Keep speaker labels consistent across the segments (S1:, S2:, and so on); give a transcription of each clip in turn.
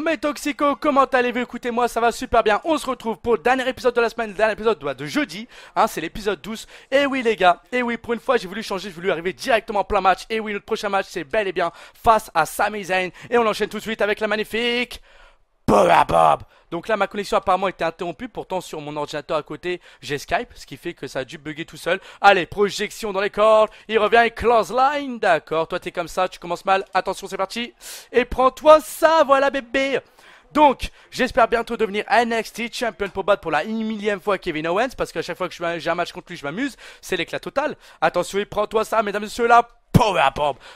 S1: Mais Toxico comment allez-vous Écoutez-moi, ça va super bien. On se retrouve pour le dernier épisode de la semaine, le dernier épisode bah, de jeudi. Hein, c'est l'épisode 12. Et eh oui les gars, et eh oui pour une fois j'ai voulu changer, j'ai voulu arriver directement plein match. Et eh oui notre prochain match c'est bel et bien face à Sami Zayn. Et on enchaîne tout de suite avec la magnifique... Bob donc là ma connexion apparemment était interrompue, pourtant sur mon ordinateur à côté j'ai Skype, ce qui fait que ça a dû bugger tout seul. Allez, projection dans les cordes, il revient et close line, d'accord, toi t'es comme ça, tu commences mal, attention c'est parti, et prends-toi ça, voilà bébé donc, j'espère bientôt devenir NXT Champion pour battre pour la millième fois Kevin Owens, parce qu'à chaque fois que j'ai un match contre lui, je m'amuse, c'est l'éclat total. Attention, et prends-toi ça, mesdames et messieurs, là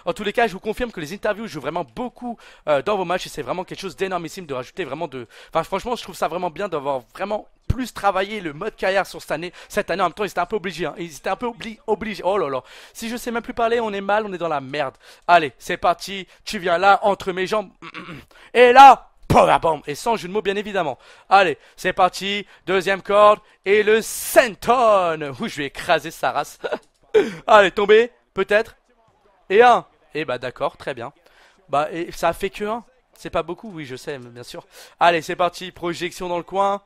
S1: en tous les cas, je vous confirme que les interviews jouent vraiment beaucoup euh, dans vos matchs et c'est vraiment quelque chose d'énormissime de rajouter vraiment de... Enfin, franchement, je trouve ça vraiment bien d'avoir vraiment plus travaillé le mode carrière sur cette année. Cette année, en même temps, ils étaient un peu obligés. Hein. Ils un peu obligés. Oh là là. Si je sais même plus parler, on est mal, on est dans la merde. Allez, c'est parti. Tu viens là, entre mes jambes. Et là, Powerbomb Et sans jeu de mots, bien évidemment. Allez, c'est parti. Deuxième corde. Et le Senton. Où je vais écraser sa race. Allez, tomber Peut-être et un, Et eh bah d'accord, très bien. Bah et ça fait que un C'est pas beaucoup, oui je sais, bien sûr. Allez, c'est parti, projection dans le coin.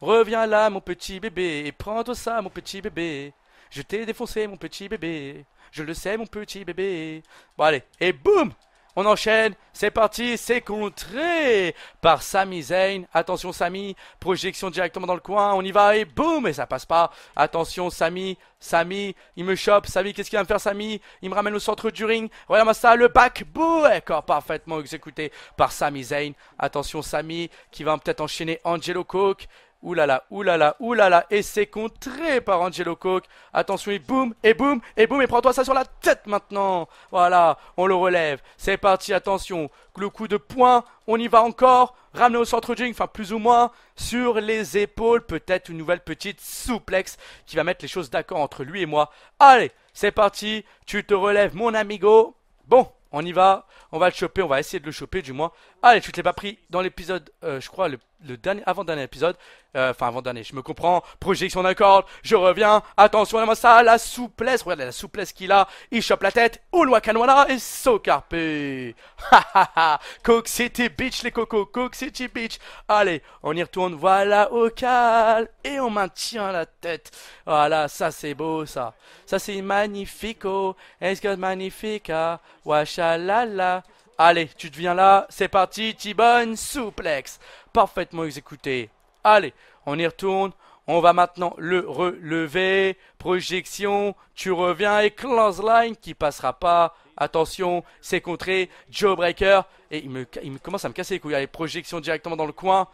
S1: Reviens là mon petit bébé, et prends-toi ça mon petit bébé. Je t'ai défoncé mon petit bébé, je le sais mon petit bébé. Bon allez, et boum on enchaîne. C'est parti. C'est contré par Sami Zayn. Attention, Sami. Projection directement dans le coin. On y va et boum. Et ça passe pas. Attention, Sami. Sami, il me chope. Sami, qu'est-ce qu'il va me faire, Sami Il me ramène au centre du ring. Regarde-moi ça, le back. boum, Encore parfaitement exécuté par Sami Zayn. Attention, Sami, qui va peut-être enchaîner Angelo Cook. Oulala, oulala, oulala, et c'est contré par Angelo Cook Attention, et boum, et boum, et boum, et prends-toi ça sur la tête maintenant. Voilà, on le relève. C'est parti, attention. Le coup de poing, on y va encore. Ramener au centre ring, enfin plus ou moins, sur les épaules. Peut-être une nouvelle petite souplexe qui va mettre les choses d'accord entre lui et moi. Allez, c'est parti, tu te relèves mon amigo. Bon, on y va, on va le choper, on va essayer de le choper du moins. Allez, tu te l'as pas pris dans l'épisode, euh, je crois, le le dernier, avant-dernier épisode, euh, enfin avant-dernier, je me comprends, projection d'accord je reviens, attention à ça, la souplesse, regardez la souplesse qu'il a, il chope la tête, Oulwa Kanwana et Sokarpe. Ha ha City Beach les cocos, Cook City Beach. Allez, on y retourne, voilà au calme, et on maintient la tête. Voilà, ça c'est beau ça, ça c'est magnifico, est-ce que magnifica, hein? Allez, tu deviens là, c'est parti, T-Bone, souplex parfaitement exécuté. Allez, on y retourne. On va maintenant le relever. Projection. Tu reviens et close line qui passera pas. Attention, c'est contré. Breaker Et il, me, commence à me casser les a les projections directement dans le coin.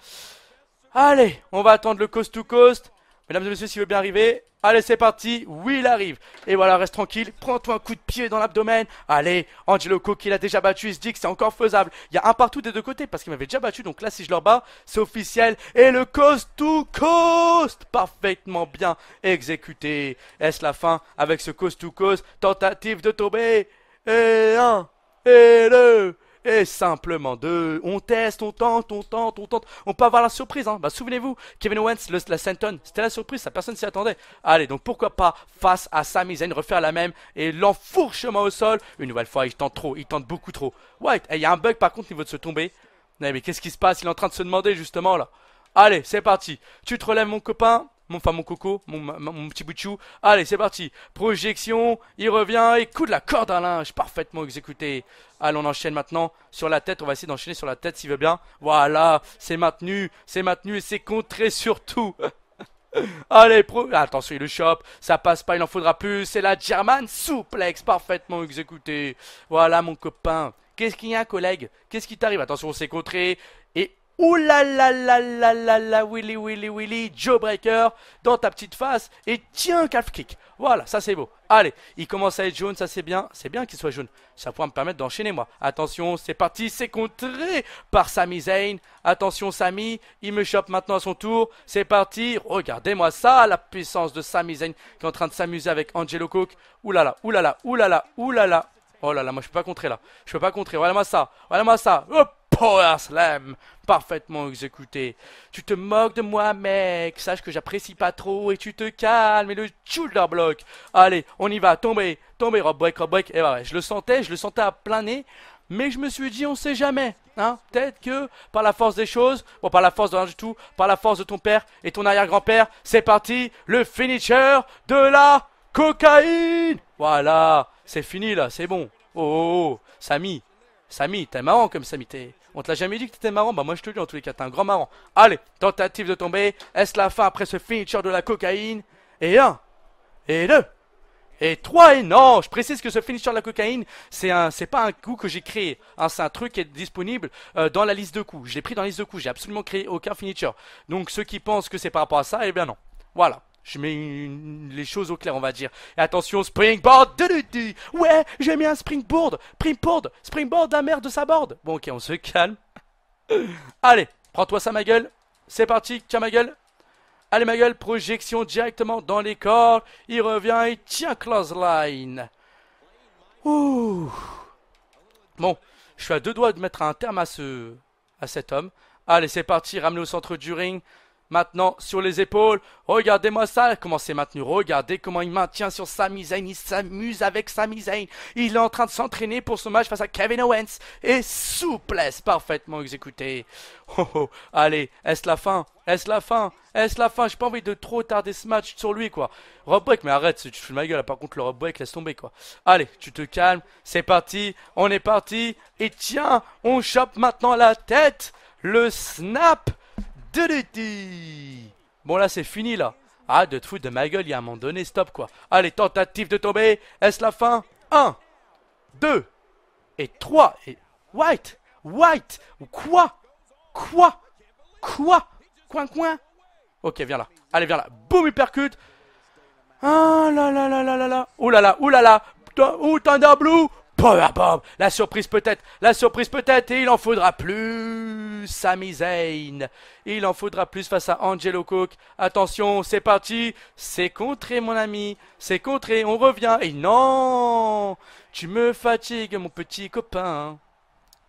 S1: Allez, on va attendre le coast to coast. Mesdames et messieurs, s'il veut bien arriver, allez, c'est parti. Oui, il arrive. Et voilà, reste tranquille. Prends-toi un coup de pied dans l'abdomen. Allez, Angelo il a déjà battu, il se dit que c'est encore faisable. Il y a un partout des deux côtés parce qu'il m'avait déjà battu. Donc là, si je leur bats, c'est officiel. Et le cost to cost, parfaitement bien exécuté. Est-ce la fin avec ce cost to cost Tentative de tomber. Et un, et deux, et simplement deux. On teste, on tente, on tente, on tente. On peut avoir la surprise, hein. Bah, souvenez-vous, Kevin Owens, la Senton, c'était la surprise, ça personne s'y attendait. Allez, donc pourquoi pas, face à Sami Zayn, refaire la même et l'enfourchement au sol. Une nouvelle fois, il tente trop, il tente beaucoup trop. White, eh, il y a un bug par contre, niveau de se tomber. mais qu'est-ce qui se passe Il est en train de se demander justement là. Allez, c'est parti. Tu te relèves, mon copain mon, enfin mon coco, mon, petit chou Allez, c'est parti. Projection, il revient et la corde à linge, parfaitement exécuté. Allez, on enchaîne maintenant sur la tête. On va essayer d'enchaîner sur la tête s'il veut bien. Voilà, c'est maintenu, c'est maintenu et c'est contré surtout. Allez, pro... attention, il le chope. Ça passe pas, il en faudra plus. C'est la German souplex, parfaitement exécuté Voilà, mon copain. Qu'est-ce qu'il y a, collègue Qu'est-ce qui t'arrive Attention, c'est contré. Ouh là là là là là là, Willy Willy Willy, Joe Breaker dans ta petite face et tiens, calf kick. Voilà, ça c'est beau. Allez, il commence à être jaune, ça c'est bien. C'est bien qu'il soit jaune. Ça pourra me permettre d'enchaîner moi. Attention, c'est parti, c'est contré par Sami Zayn. Attention Sami, il me chope maintenant à son tour. C'est parti, regardez-moi ça, la puissance de Sami Zayn qui est en train de s'amuser avec Angelo Cook. Ouh là là, ouh là là, ouh là là, là là. Oh là là, moi je peux pas contrer là. Je peux pas contrer, voilà moi ça, voilà moi ça. Hop Power Slam parfaitement exécuté. Tu te moques de moi, mec. Sache que j'apprécie pas trop et tu te calmes. Et le shoulder block. Allez, on y va. Tomber, tomber, rob break, rob break. Et bah je le sentais, je le sentais à plein nez. Mais je me suis dit, on sait jamais. Hein Peut-être que par la force des choses, bon, par la force de rien du tout, par la force de ton père et ton arrière-grand-père, c'est parti. Le finisher de la cocaïne. Voilà, c'est fini là, c'est bon. Oh, oh, oh, Samy, t'es marrant comme Samy, on te l'a jamais dit que t'étais marrant, bah moi je te le dis en tous les cas, t'es un grand marrant. Allez, tentative de tomber, est-ce la fin après ce finisher de la cocaïne Et un, et deux, et trois. et non, je précise que ce finisher de la cocaïne, c'est un, c'est pas un coup que j'ai créé, hein, c'est un truc qui est disponible euh, dans la liste de coups. Je l'ai pris dans la liste de coups, j'ai absolument créé aucun finisher. Donc ceux qui pensent que c'est par rapport à ça, eh bien non. Voilà. Je mets les choses au clair, on va dire. Et attention, springboard Ouais, j'ai mis un springboard Springboard Springboard la merde de sa board Bon, ok, on se calme. Allez, prends-toi ça, ma gueule. C'est parti, tiens, ma gueule. Allez, ma gueule, projection directement dans les corps. Il revient et tiens, close line. Ouh. Bon, je suis à deux doigts de mettre un terme à ce à cet homme. Allez, c'est parti, ramenez au centre du ring maintenant sur les épaules. Regardez-moi ça, comment c'est maintenu. Regardez comment il maintient sur Sami Zayn. Il s'amuse avec sa Zayn. Il est en train de s'entraîner pour son match face à Kevin Owens. Et souplesse parfaitement exécutée. Oh, oh, Allez, est-ce la fin Est-ce la fin Est-ce la fin J'ai pas envie de trop tarder ce match sur lui, quoi. Rob mais arrête, tu fous ma gueule. Par contre, le Rob Break, laisse tomber, quoi. Allez, tu te calmes. C'est parti. On est parti. Et tiens, on chope maintenant la tête. Le snap Bon là c'est fini là. Ah de te foutre de ma gueule, il y a un moment donné, stop quoi. Allez, tentative de tomber. Est-ce la fin 1, 2 et 3. Et... White White Quoi Quoi Quoi Coin coin Ok, viens là. Allez, viens là. Boum, il percute. Ah là là là là là là. Ouh là là, ouh là là. Thunder Blue la surprise peut-être, la surprise peut-être, et il en faudra plus. Sami Zayn, il en faudra plus face à Angelo Cook. Attention, c'est parti, c'est contré mon ami, c'est contré, on revient. Et non, tu me fatigues mon petit copain.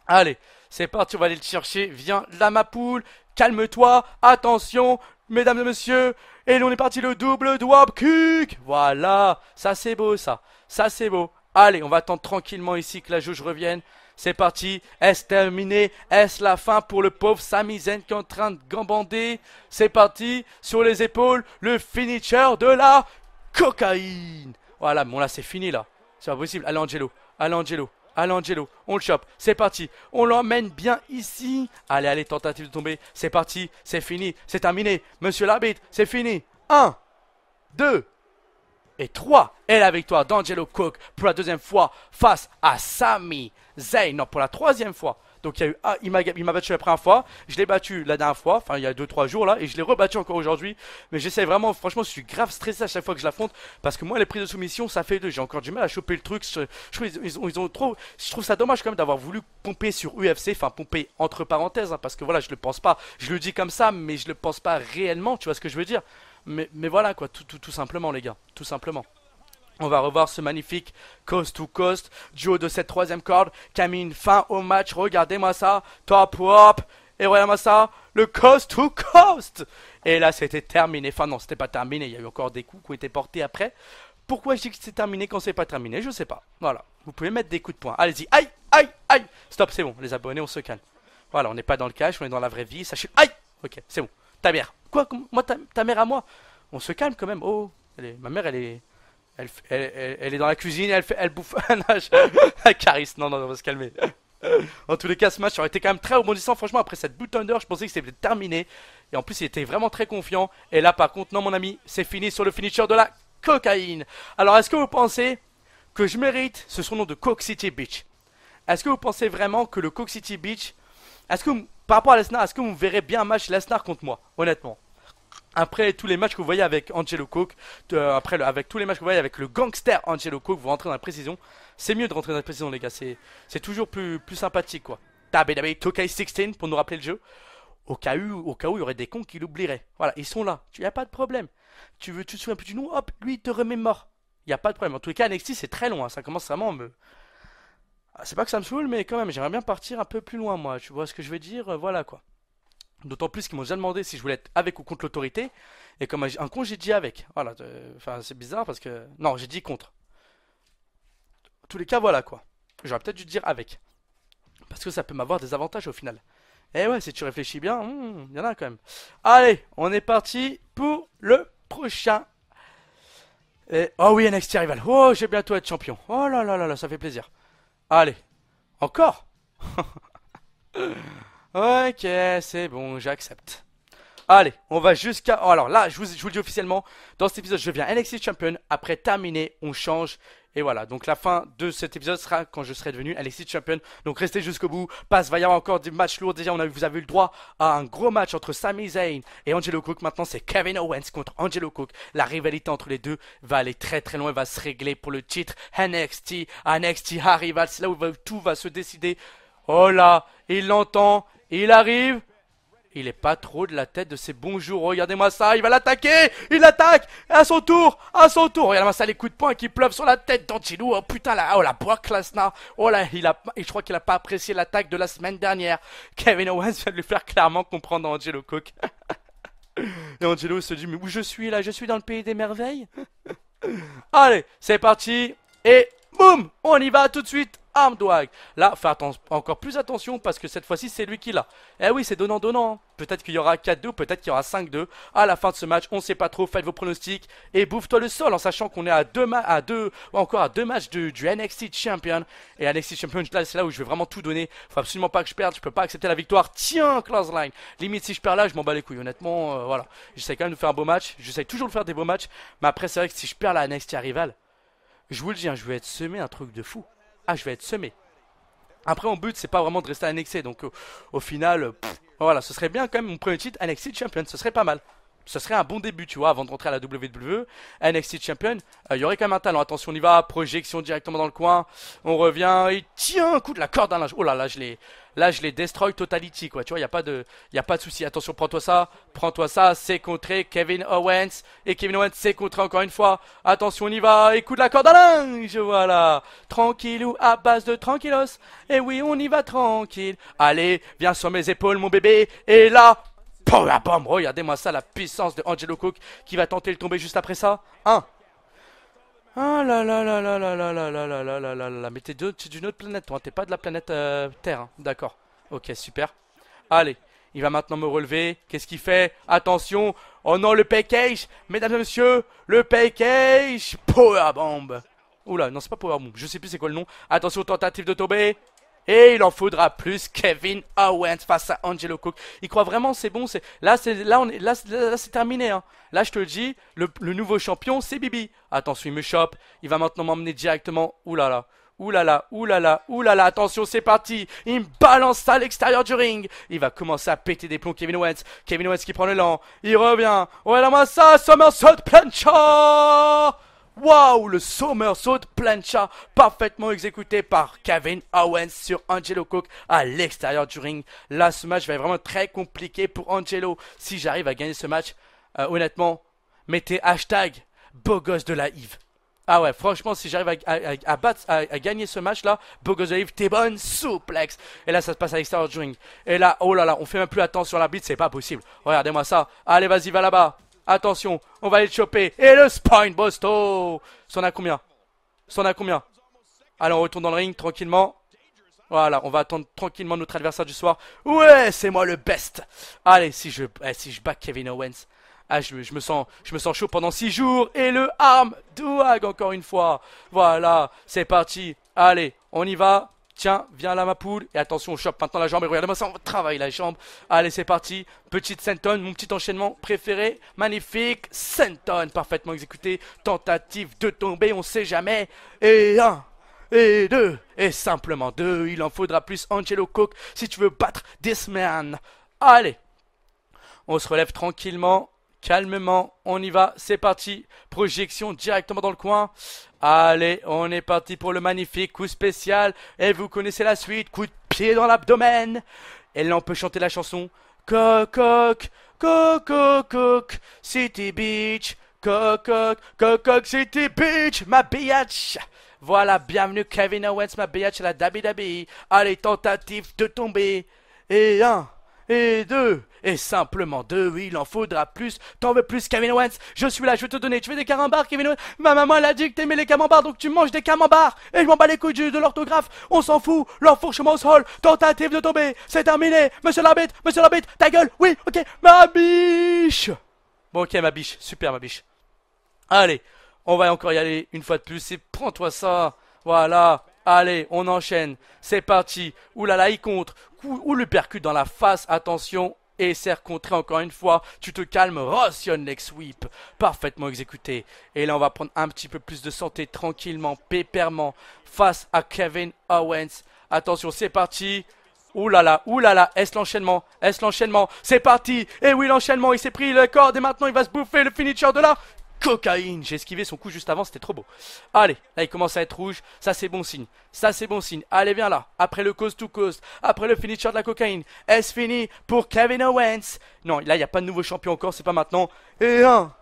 S1: Allez, c'est parti, on va aller le chercher. Viens là ma poule, calme-toi, attention, mesdames et messieurs. Et on est parti le double drop kick. Voilà, ça c'est beau ça, ça c'est beau. Allez, on va attendre tranquillement ici que la juge revienne. C'est parti. Est-ce terminé Est-ce la fin pour le pauvre Sami Zayn qui est en train de gambander C'est parti. Sur les épaules, le finisher de la cocaïne. Voilà, bon là c'est fini là. C'est pas possible. Allez Angelo, allez Angelo, allez Angelo. On le chope. C'est parti. On l'emmène bien ici. Allez, allez, tentative de tomber. C'est parti. C'est fini. C'est terminé. Monsieur l'arbitre, c'est fini. 1, 2, et 3 et la victoire d'Angelo Cook pour la deuxième fois face à Sami Zayn. Non, pour la troisième fois. Donc ah, il, m'a battu la première fois, je l'ai battu la dernière fois, enfin il y a 2-3 jours là, et je l'ai rebattu encore aujourd'hui. Mais j'essaie vraiment, franchement, je suis grave stressé à chaque fois que je l'affronte, parce que moi les prises de soumission, ça fait deux, j'ai encore du mal à choper le truc. Je, trouve, ils, ont, trop, je trouve ça dommage quand même d'avoir voulu pomper sur UFC, enfin pomper entre parenthèses, hein, parce que voilà, je le pense pas, je le dis comme ça, mais je le pense pas réellement, tu vois ce que je veux dire. Mais, voilà quoi, tout, tout, simplement les gars, tout simplement. On va revoir ce magnifique coast to coast, duo de cette troisième corde qui fin au match. Regardez-moi ça, top hop, et regardez-moi ça, le coast to coast. Et là, c'était terminé. Enfin, non, c'était pas terminé. Il y a eu encore des coups qui ont été portés après. Pourquoi je dis que c'est terminé quand c'est pas terminé Je sais pas. Voilà. Vous pouvez mettre des coups de poing. Allez-y. Aïe, aïe, aïe. Stop, c'est bon. Les abonnés, on se calme. Voilà, on n'est pas dans le cash, on est dans la vraie vie. Sachez. Aïe Ok, c'est bon. Ta mère Quoi Moi, ta, mère à moi On se calme quand même. Oh, ma mère, elle est. Elle, elle, elle, est dans la cuisine, elle, elle bouffe un âge. Caris, non, non, on va se calmer. en tous les cas, ce match aurait été quand même très rebondissant. Franchement, après cette bouton Thunder, je pensais que c'était terminé. Et en plus, il était vraiment très confiant. Et là, par contre, non, mon ami, c'est fini sur le finisher de la cocaïne. Alors, est-ce que vous pensez que je mérite ce surnom de Coke City Beach Est-ce que vous pensez vraiment que le Coke City Beach est-ce que, par rapport à Lesnar, est-ce que vous verrez bien un match Lesnar contre moi, honnêtement après tous les matchs que vous voyez avec Angelo Cook, euh, après avec tous les matchs que vous voyez avec le gangster Angelo Cook, vous rentrez dans la précision. C'est mieux de rentrer dans la précision, les gars. C'est toujours plus, plus sympathique, quoi. tabé Tokai Tokai 16 pour nous rappeler le jeu. Au cas où, au cas où il y aurait des cons qui l'oublieraient. Voilà, ils sont là. Tu n'y a pas de problème. Tu veux, te souviens plus du nom, hop, lui, il te remémore. Il n'y a pas de problème. En tous les cas, NXT, c'est très long. Hein. Ça commence vraiment ah, c'est pas que ça me saoule, mais quand même, j'aimerais bien partir un peu plus loin, moi. Tu vois ce que je veux dire euh, Voilà quoi. D'autant plus qu'ils m'ont déjà demandé si je voulais être avec ou contre l'autorité. Et comme un con, j'ai dit avec. Voilà. Enfin, c'est bizarre parce que. Non, j'ai dit contre. En tous les cas, voilà quoi. J'aurais peut-être dû dire avec. Parce que ça peut m'avoir des avantages au final. Et eh ouais, si tu réfléchis bien, il hmm, y en a quand même. Allez, on est parti pour le prochain. Et... Eh, oh oui, NXT Rival. Oh, j'ai vais bientôt être champion. Oh là là là là, ça fait plaisir. Allez, encore Ok, c'est bon, j'accepte. Allez, on va jusqu'à... Oh, alors là, je vous, je vous, le dis officiellement, dans cet épisode, je viens NXT Champion. Après terminé, on change et voilà, donc la fin de cet épisode sera quand je serai devenu Alexis Champion. Donc restez jusqu'au bout. Passe, va y avoir encore des matchs lourds. Déjà, on a, vous avez eu le droit à un gros match entre Sami Zayn et Angelo Cook. Maintenant, c'est Kevin Owens contre Angelo Cook. La rivalité entre les deux va aller très très loin, va se régler pour le titre NXT, NXT arrive. C'est là où tout va se décider. Oh là, il l'entend, il arrive. Il est pas trop de la tête de ses bons jours. Regardez-moi ça, il va l'attaquer Il attaque À son tour À son tour Regardez-moi ça, les coups de poing qui pleuvent sur la tête d'Angelo, Oh putain, là, oh la boire classe Oh là, il a, je crois qu'il a pas apprécié l'attaque de la semaine dernière. Kevin Owens vient de lui faire clairement comprendre Angelo Cook. Et Angelo se dit, mais où je suis là Je suis dans le pays des merveilles Allez, c'est parti et Boum On y va tout de suite Armdwag Là, faites encore plus attention parce que cette fois-ci, c'est lui qui l'a. Eh oui, c'est donnant-donnant. Hein. Peut-être qu'il y aura 4-2, peut-être qu'il y aura 5-2. À la fin de ce match, on sait pas trop. Faites vos pronostics et bouffe-toi le sol en sachant qu'on est à deux, à deux encore à deux matchs du, NXT Champion. Et NXT Champion, là, c'est là où je vais vraiment tout donner. Faut absolument pas que je perde. Je peux pas accepter la victoire. Tiens, close line. Limite, si je perds là, je m'en bats les couilles. Honnêtement, euh, voilà. J'essaie quand même de faire un beau match. J'essaie toujours de faire des beaux matchs. Mais après, c'est vrai que si je perds la NXT rival, je vous le dis, hein, je vais être semé un truc de fou. Ah, je vais être semé. Après, mon but, c'est pas vraiment de rester annexé. Donc, au, final, euh, voilà, ce serait bien quand même mon premier titre Annexé Champion. Ce serait pas mal. Ce serait un bon début, tu vois, avant de rentrer à la WWE. NXT Champion, euh, il y aurait quand même un talent. Attention, on y va. Projection directement dans le coin. On revient et tiens, coup de la corde à linge. Oh là là, je l'ai. Là, je les destroy totality, quoi. Tu vois, il a pas de, y a pas de souci. Attention, prends-toi ça, prends-toi ça. C'est contré. Kevin Owens. Et Kevin Owens, c'est contré encore une fois. Attention, on y va. Écoute la corde à linge. Voilà. Tranquillou, à base de tranquillos. Et oui, on y va tranquille. Allez, viens sur mes épaules, mon bébé. Et là, la bombe. Regardez-moi ça, la puissance de Angelo Cook qui va tenter le tomber juste après ça. Hein ah là là là là là là là là là là là là là Mais t'es d'une autre planète, toi. T'es pas de la planète Terre. D'accord. Ok, super. Allez. Il va maintenant me relever. Qu'est-ce qu'il fait Attention. Oh non, le package. Mesdames et messieurs, le package. Power bomb. Oula, non, c'est pas power bomb. Je sais plus c'est quoi le nom. Attention, tentative de tomber. Et il en faudra plus. Kevin Owens face à Angelo Cook. Il croit vraiment c'est bon. C'est là, c'est là, on est là, c'est terminé. Hein. Là, je te le dis, le, nouveau champion, c'est Bibi. Attention, il me chope. Il va maintenant m'emmener directement. Oulala Oulala Oulala Oulala attention, c'est parti. Il me balance ça à l'extérieur du ring. Il va commencer à péter des plombs, Kevin Owens. Kevin Owens qui prend le lent. Il revient. Ouais, là, moi, ça, somersault plancha. Waouh, le somersault plancha parfaitement exécuté par Kevin Owens sur Angelo Cook à l'extérieur du ring. Là, ce match va être vraiment très compliqué pour Angelo. Si j'arrive à gagner ce match, euh, honnêtement, mettez hashtag beau de la Yves. Ah ouais, franchement, si j'arrive à, battre, à, gagner ce match-là, Yves, t'es bonne, souplex. Et là, ça se passe à l'extérieur du ring. Et là, oh là là, on fait même plus attention à la bite, c'est pas possible. Regardez-moi ça. Allez, vas-y, va là-bas. Attention, on va aller le choper. Et le spine Bosto S'en a combien S'en a combien Allez, on retourne dans le ring tranquillement. Voilà, on va attendre tranquillement notre adversaire du soir. Ouais, c'est moi le best. Allez, si je, eh, si je back Kevin Owens. Ah, je, me sens, je me sens chaud pendant 6 jours. Et le arm douag encore une fois. Voilà, c'est parti. Allez, on y va. Tiens, viens là ma poule. Et attention, on chope maintenant la jambe. Et regardez-moi ça, on travaille la jambe. Allez, c'est parti. Petite senton, mon petit enchaînement préféré. Magnifique. Senton, parfaitement exécuté. Tentative de tomber, on sait jamais. Et un et deux, et simplement deux. Il en faudra plus, Angelo Cook, si tu veux battre this man. Allez, on se relève tranquillement calmement. On y va, c'est parti. Projection directement dans le coin. Allez, on est parti pour le magnifique coup spécial. Et vous connaissez la suite, coup de pied dans l'abdomen. Et là, on peut chanter la chanson. Cococ, coq, City Beach. Cococ, coq, City Beach, ma biatch. Voilà, bienvenue Kevin Owens, ma biatch à la Dabi Dabi. E. Allez, tentative de tomber. Et un, et deux, et simplement deux, oui, il en faudra plus. T'en veux plus, Kevin Owens Je suis là, je vais te donner. Tu veux des camemberts, Kevin Owens Ma maman, elle a dit que t'aimais les camemberts, donc tu manges des camemberts. Et je m'en bats les couilles de l'orthographe. On s'en fout. L'enfourchement au sol. Tentative de tomber. C'est terminé. Monsieur l'arbitre, monsieur l'arbitre, ta gueule. Oui, ok. Ma biche Bon, ok, ma biche. Super, ma biche. Allez, on va encore y aller une fois de plus. Et prends-toi ça. Voilà. Allez, on enchaîne. C'est parti. ou là contre. Ou, le percute dans la face. Attention et serre contré encore une fois. Tu te calmes, Rationne next sweep. Parfaitement exécuté. Et là, on va prendre un petit peu plus de santé tranquillement, pépèrement, face à Kevin Owens. Attention, c'est parti. Ouh là là, ouh là là, est-ce l'enchaînement Est-ce l'enchaînement C'est parti Et oui, l'enchaînement, il s'est pris le corps et maintenant il va se bouffer le finisher de là cocaïne. J'ai esquivé son coup juste avant, c'était trop beau. Allez, là il commence à être rouge, ça c'est bon signe. Ça c'est bon signe. Allez viens là, après le cause to cause, après le finisher de la cocaïne, est-ce fini pour Kevin Owens Non, là il n'y a pas de nouveau champion encore, c'est pas maintenant. Et un,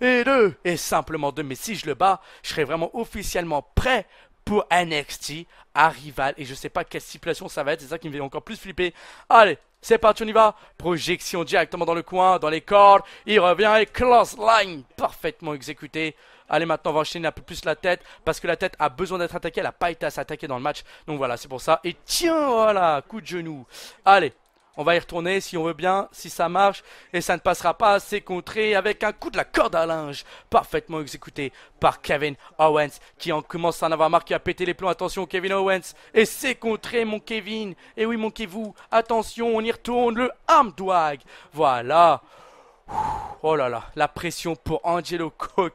S1: et deux, et simplement deux. Mais si je le bats, je serai vraiment officiellement prêt pour NXT à rival. Et je sais pas quelle situation ça va être, c'est ça qui me fait encore plus flipper. Allez, c'est parti, on y va. Projection directement dans le coin, dans les cordes. Il revient et close line. Parfaitement exécuté. Allez, maintenant, on va enchaîner un peu plus la tête. Parce que la tête a besoin d'être attaquée. Elle n'a pas été à s'attaquer dans le match. Donc voilà, c'est pour ça. Et tiens, voilà, coup de genou. Allez, on va y retourner si on veut bien, si ça marche, et ça ne passera pas, c'est contré avec un coup de la corde à linge, parfaitement exécuté par Kevin Owens, qui en commence à en avoir marqué à péter les plombs, attention Kevin Owens, et c'est contré mon Kevin, et oui mon Kevin, attention, on y retourne, le armdwag, voilà, oh là là, la pression pour Angelo Cook,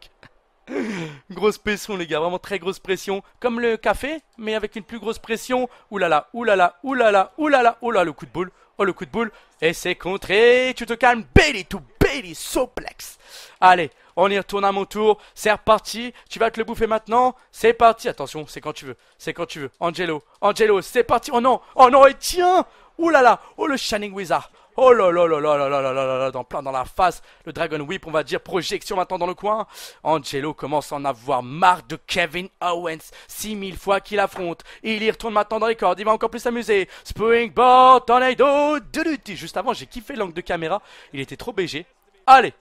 S1: grosse pression les gars, vraiment très grosse pression, comme le café, mais avec une plus grosse pression. Oulala, oulala, oulala, oulala, oulala, le coup de boule le coup de boule. Et c'est contré. Tu te calmes. Bailey to Bailey. Soplex. Allez, on y retourne à mon tour. C'est reparti. Tu vas te le bouffer maintenant. C'est parti. Attention, c'est quand tu veux. C'est quand tu veux. Angelo. Angelo, c'est parti. Oh non. Oh non. Et tiens. Ouh là là. Oh, le Shining Wizard. Oh là là là là là là là là dans plein dans la face. Le Dragon Whip, on va dire projection maintenant dans le coin. Angelo commence à en avoir marre de Kevin Owens. 6000 fois qu'il affronte. Il y retourne maintenant dans les cordes. Il va encore plus s'amuser. Springboard Tornado. Juste avant, j'ai kiffé l'angle de caméra. Il était trop BG. Allez.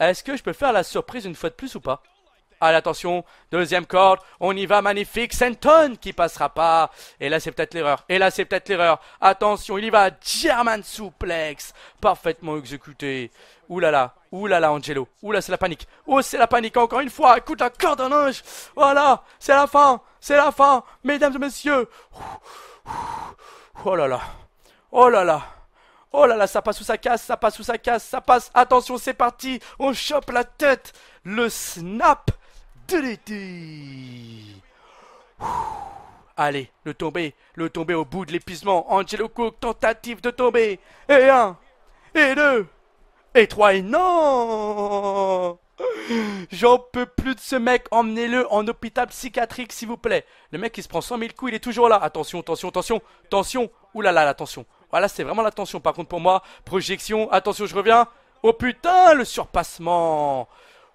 S1: Est-ce que je peux faire la surprise une fois de plus ou pas Allez l'attention, deuxième corde, on y va, magnifique, Senton qui passera pas, et là c'est peut-être l'erreur, et là c'est peut-être l'erreur, attention, il y va, German Suplex, parfaitement exécuté, oulala, oulala Angelo, oulala c'est la panique, oh c'est la panique encore une fois, écoute la corde en ange, voilà, c'est la fin, c'est la fin, mesdames et messieurs, oh là là, oh là là, Oh là là, ça passe ou ça casse, ça passe ou ça casse, ça passe. Attention, c'est parti. On chope la tête. Le snap Allez, le tomber, le tomber au bout de l'épuisement. Angelo Cook, tentative de tomber. Et un, et deux, et trois, et non J'en peux plus de ce mec, emmenez-le en hôpital psychiatrique s'il vous plaît. Le mec il se prend cent mille coups, il est toujours là. Attention, attention, attention, attention. Oulala, là là, Voilà, c'est vraiment la tension Par contre, pour moi, projection, attention, je reviens. Oh putain, le surpassement.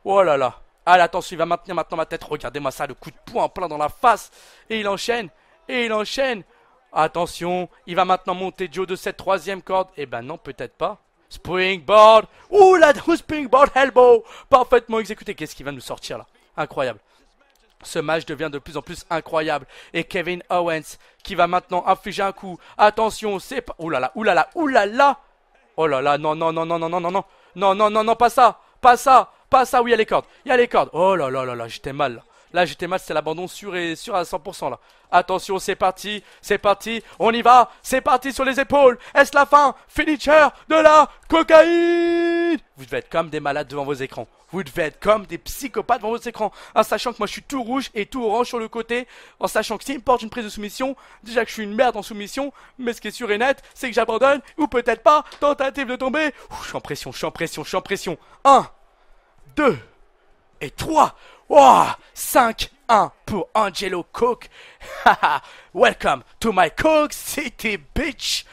S1: Oh là là. Allez, attention, il va maintenir maintenant ma tête. Regardez-moi ça, le coup de poing en plein dans la face. Et il enchaîne. Et il enchaîne. Attention, il va maintenant monter Joe de cette troisième corde. Eh ben non, peut-être pas. Springboard. Ouh, la springboard elbow. Parfaitement exécuté. Qu'est-ce qui va nous sortir là Incroyable. Ce match devient de plus en plus incroyable. Et Kevin Owens qui va maintenant infliger un coup. Attention, c'est pas... Ouh là là, ouh là là, ouh là là. Oh là là, non, non, non, non, non, non, non, non. Non, non, non, non, pas ça. Pas ça Pas ça, oui, il y a les cordes. Il y a les cordes. Oh là là là là, j'étais mal. Là. Là, j'étais mal, c'est l'abandon sûr et sûr à 100% là. Attention, c'est parti, c'est parti, on y va, c'est parti sur les épaules. Est-ce la fin Finisher de la cocaïne Vous devez être comme des malades devant vos écrans. Vous devez être comme des psychopathes devant vos écrans. En sachant que moi je suis tout rouge et tout orange sur le côté. En sachant que c'est me porte une prise de soumission, déjà que je suis une merde en soumission. Mais ce qui est sûr et net, c'est que j'abandonne ou peut-être pas. Tentative de tomber. Ouh, je suis en pression, je suis en pression, je suis en pression. 1, 2 et 3. Oh 5-1 pour Angelo Cook. Welcome to my Cook City bitch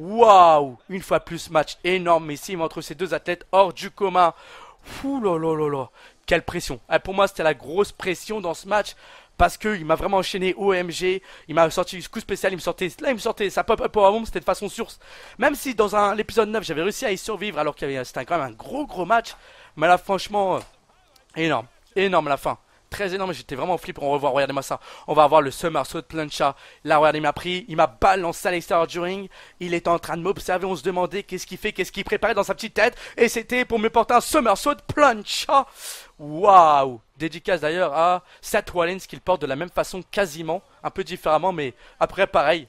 S1: Waouh Une fois plus, match énorme énormissime entre ces deux athlètes hors du commun. Ouh là Quelle pression eh, Pour moi, c'était la grosse pression dans ce match parce qu'il m'a vraiment enchaîné OMG, il m'a sorti du coup spécial, il me sortait, là il me sortait, sa pop-up c'était de façon source. Même si dans un, l'épisode 9, j'avais réussi à y survivre alors qu'il c'était quand même un gros gros match, mais là franchement, euh, énorme énorme la fin. Très énorme, j'étais vraiment flippé flip. On revoit, regardez-moi ça. On va voir le de plancha. Là, regardez, il m'a pris, il m'a balancé à l'extérieur du ring. Il est en train de m'observer. On se demandait qu'est-ce qu'il fait, qu'est-ce qu'il préparait dans sa petite tête. Et c'était pour me porter un somersault plancha. Waouh! Dédicace d'ailleurs à Seth Rollins qu'il porte de la même façon, quasiment, un peu différemment, mais après, pareil,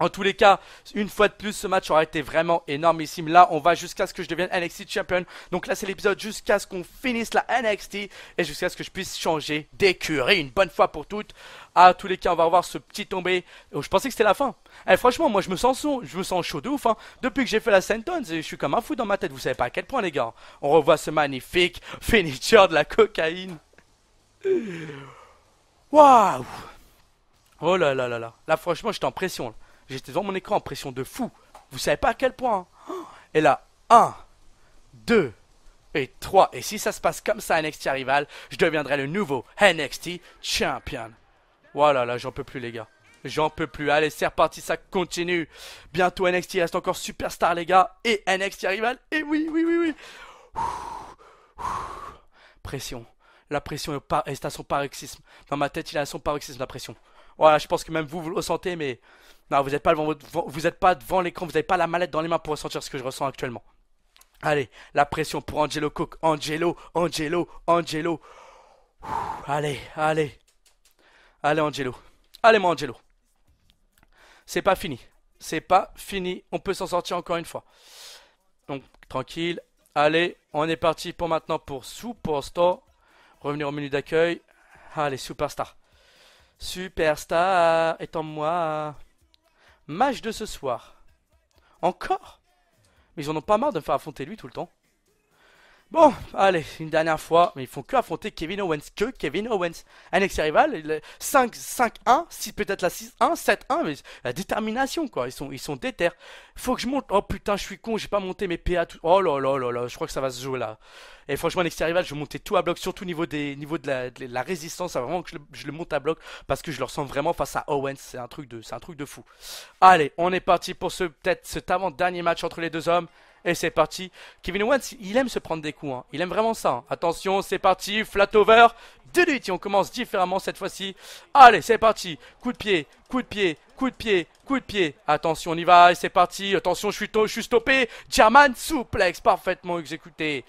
S1: en tous les cas, une fois de plus, ce match aura été vraiment énormissime. Là, on va jusqu'à ce que je devienne NXT Champion. Donc là, c'est l'épisode jusqu'à ce qu'on finisse la NXT et jusqu'à ce que je puisse changer d'écurie une bonne fois pour toutes. À tous les cas, on va revoir ce petit tombé. Oh, je pensais que c'était la fin. Eh, franchement, moi, je me sens chaud. Je me sens chaud de ouf. Hein. Depuis que j'ai fait la Senton, je suis comme un fou dans ma tête. Vous savez pas à quel point, les gars. On revoit ce magnifique finiture de la cocaïne. Waouh Oh là là là là. Là, franchement, j'étais en pression. J'étais devant mon écran en pression de fou. Vous savez pas à quel point. Hein. Oh, et là, 1, 2 et 3. Et si ça se passe comme ça NXT Rival, je deviendrai le nouveau NXT Champion. Voilà, là, j'en peux plus, les gars. J'en peux plus. Allez, c'est reparti, ça continue. Bientôt NXT reste encore superstar, les gars. Et NXT Rival. Et oui, oui, oui, oui. Pression. La pression est, est à son paroxysme. Dans ma tête, il est à son paroxysme, la pression. Voilà, je pense que même vous, vous le ressentez, mais non, vous n'êtes pas devant vous pas devant l'écran, vous n'avez pas la mallette dans les mains pour ressentir ce que je ressens actuellement. Allez, la pression pour Angelo Cook. Angelo, Angelo, Angelo. allez, allez. Allez, Angelo. Allez, mon Angelo. C'est pas fini. C'est pas fini. On peut s'en sortir encore une fois. Donc, tranquille. Allez, on est parti pour maintenant pour Superstar. Revenir au menu d'accueil. Allez, Superstar. Superstar, en moi Match de ce soir. Encore Mais ils en ont pas marre de me faire affronter lui tout le temps. Bon, allez, une dernière fois, mais ils font que affronter Kevin Owens, que Kevin Owens. Un rival 5-1, 6 peut-être la 6-1, 7-1, mais la détermination quoi, ils sont, ils sont déter. Faut que je monte, oh putain, je suis con, j'ai pas monté mes PA, tout... oh là là là là, je crois que ça va se jouer là. Et franchement, l'ex-rival, je montais tout à bloc, surtout au niveau, des, niveau de, la, la résistance, vraiment que je, le monte à bloc, parce que je le ressens vraiment face à Owens, c'est un truc de, c'est un truc de fou. Allez, on est parti pour ce, peut-être cet avant-dernier match entre les deux hommes. Et c'est parti. Kevin Owens, il aime se prendre des coups. Hein. Il aime vraiment ça. Attention, c'est parti. Flat over. De Et on commence différemment cette fois-ci. Allez, c'est parti. Coup de pied, coup de pied, coup de pied, coup de pied. Attention, on y va. Et C'est parti. Attention, je suis, je suis stoppé. German souplex. Parfaitement exécuté.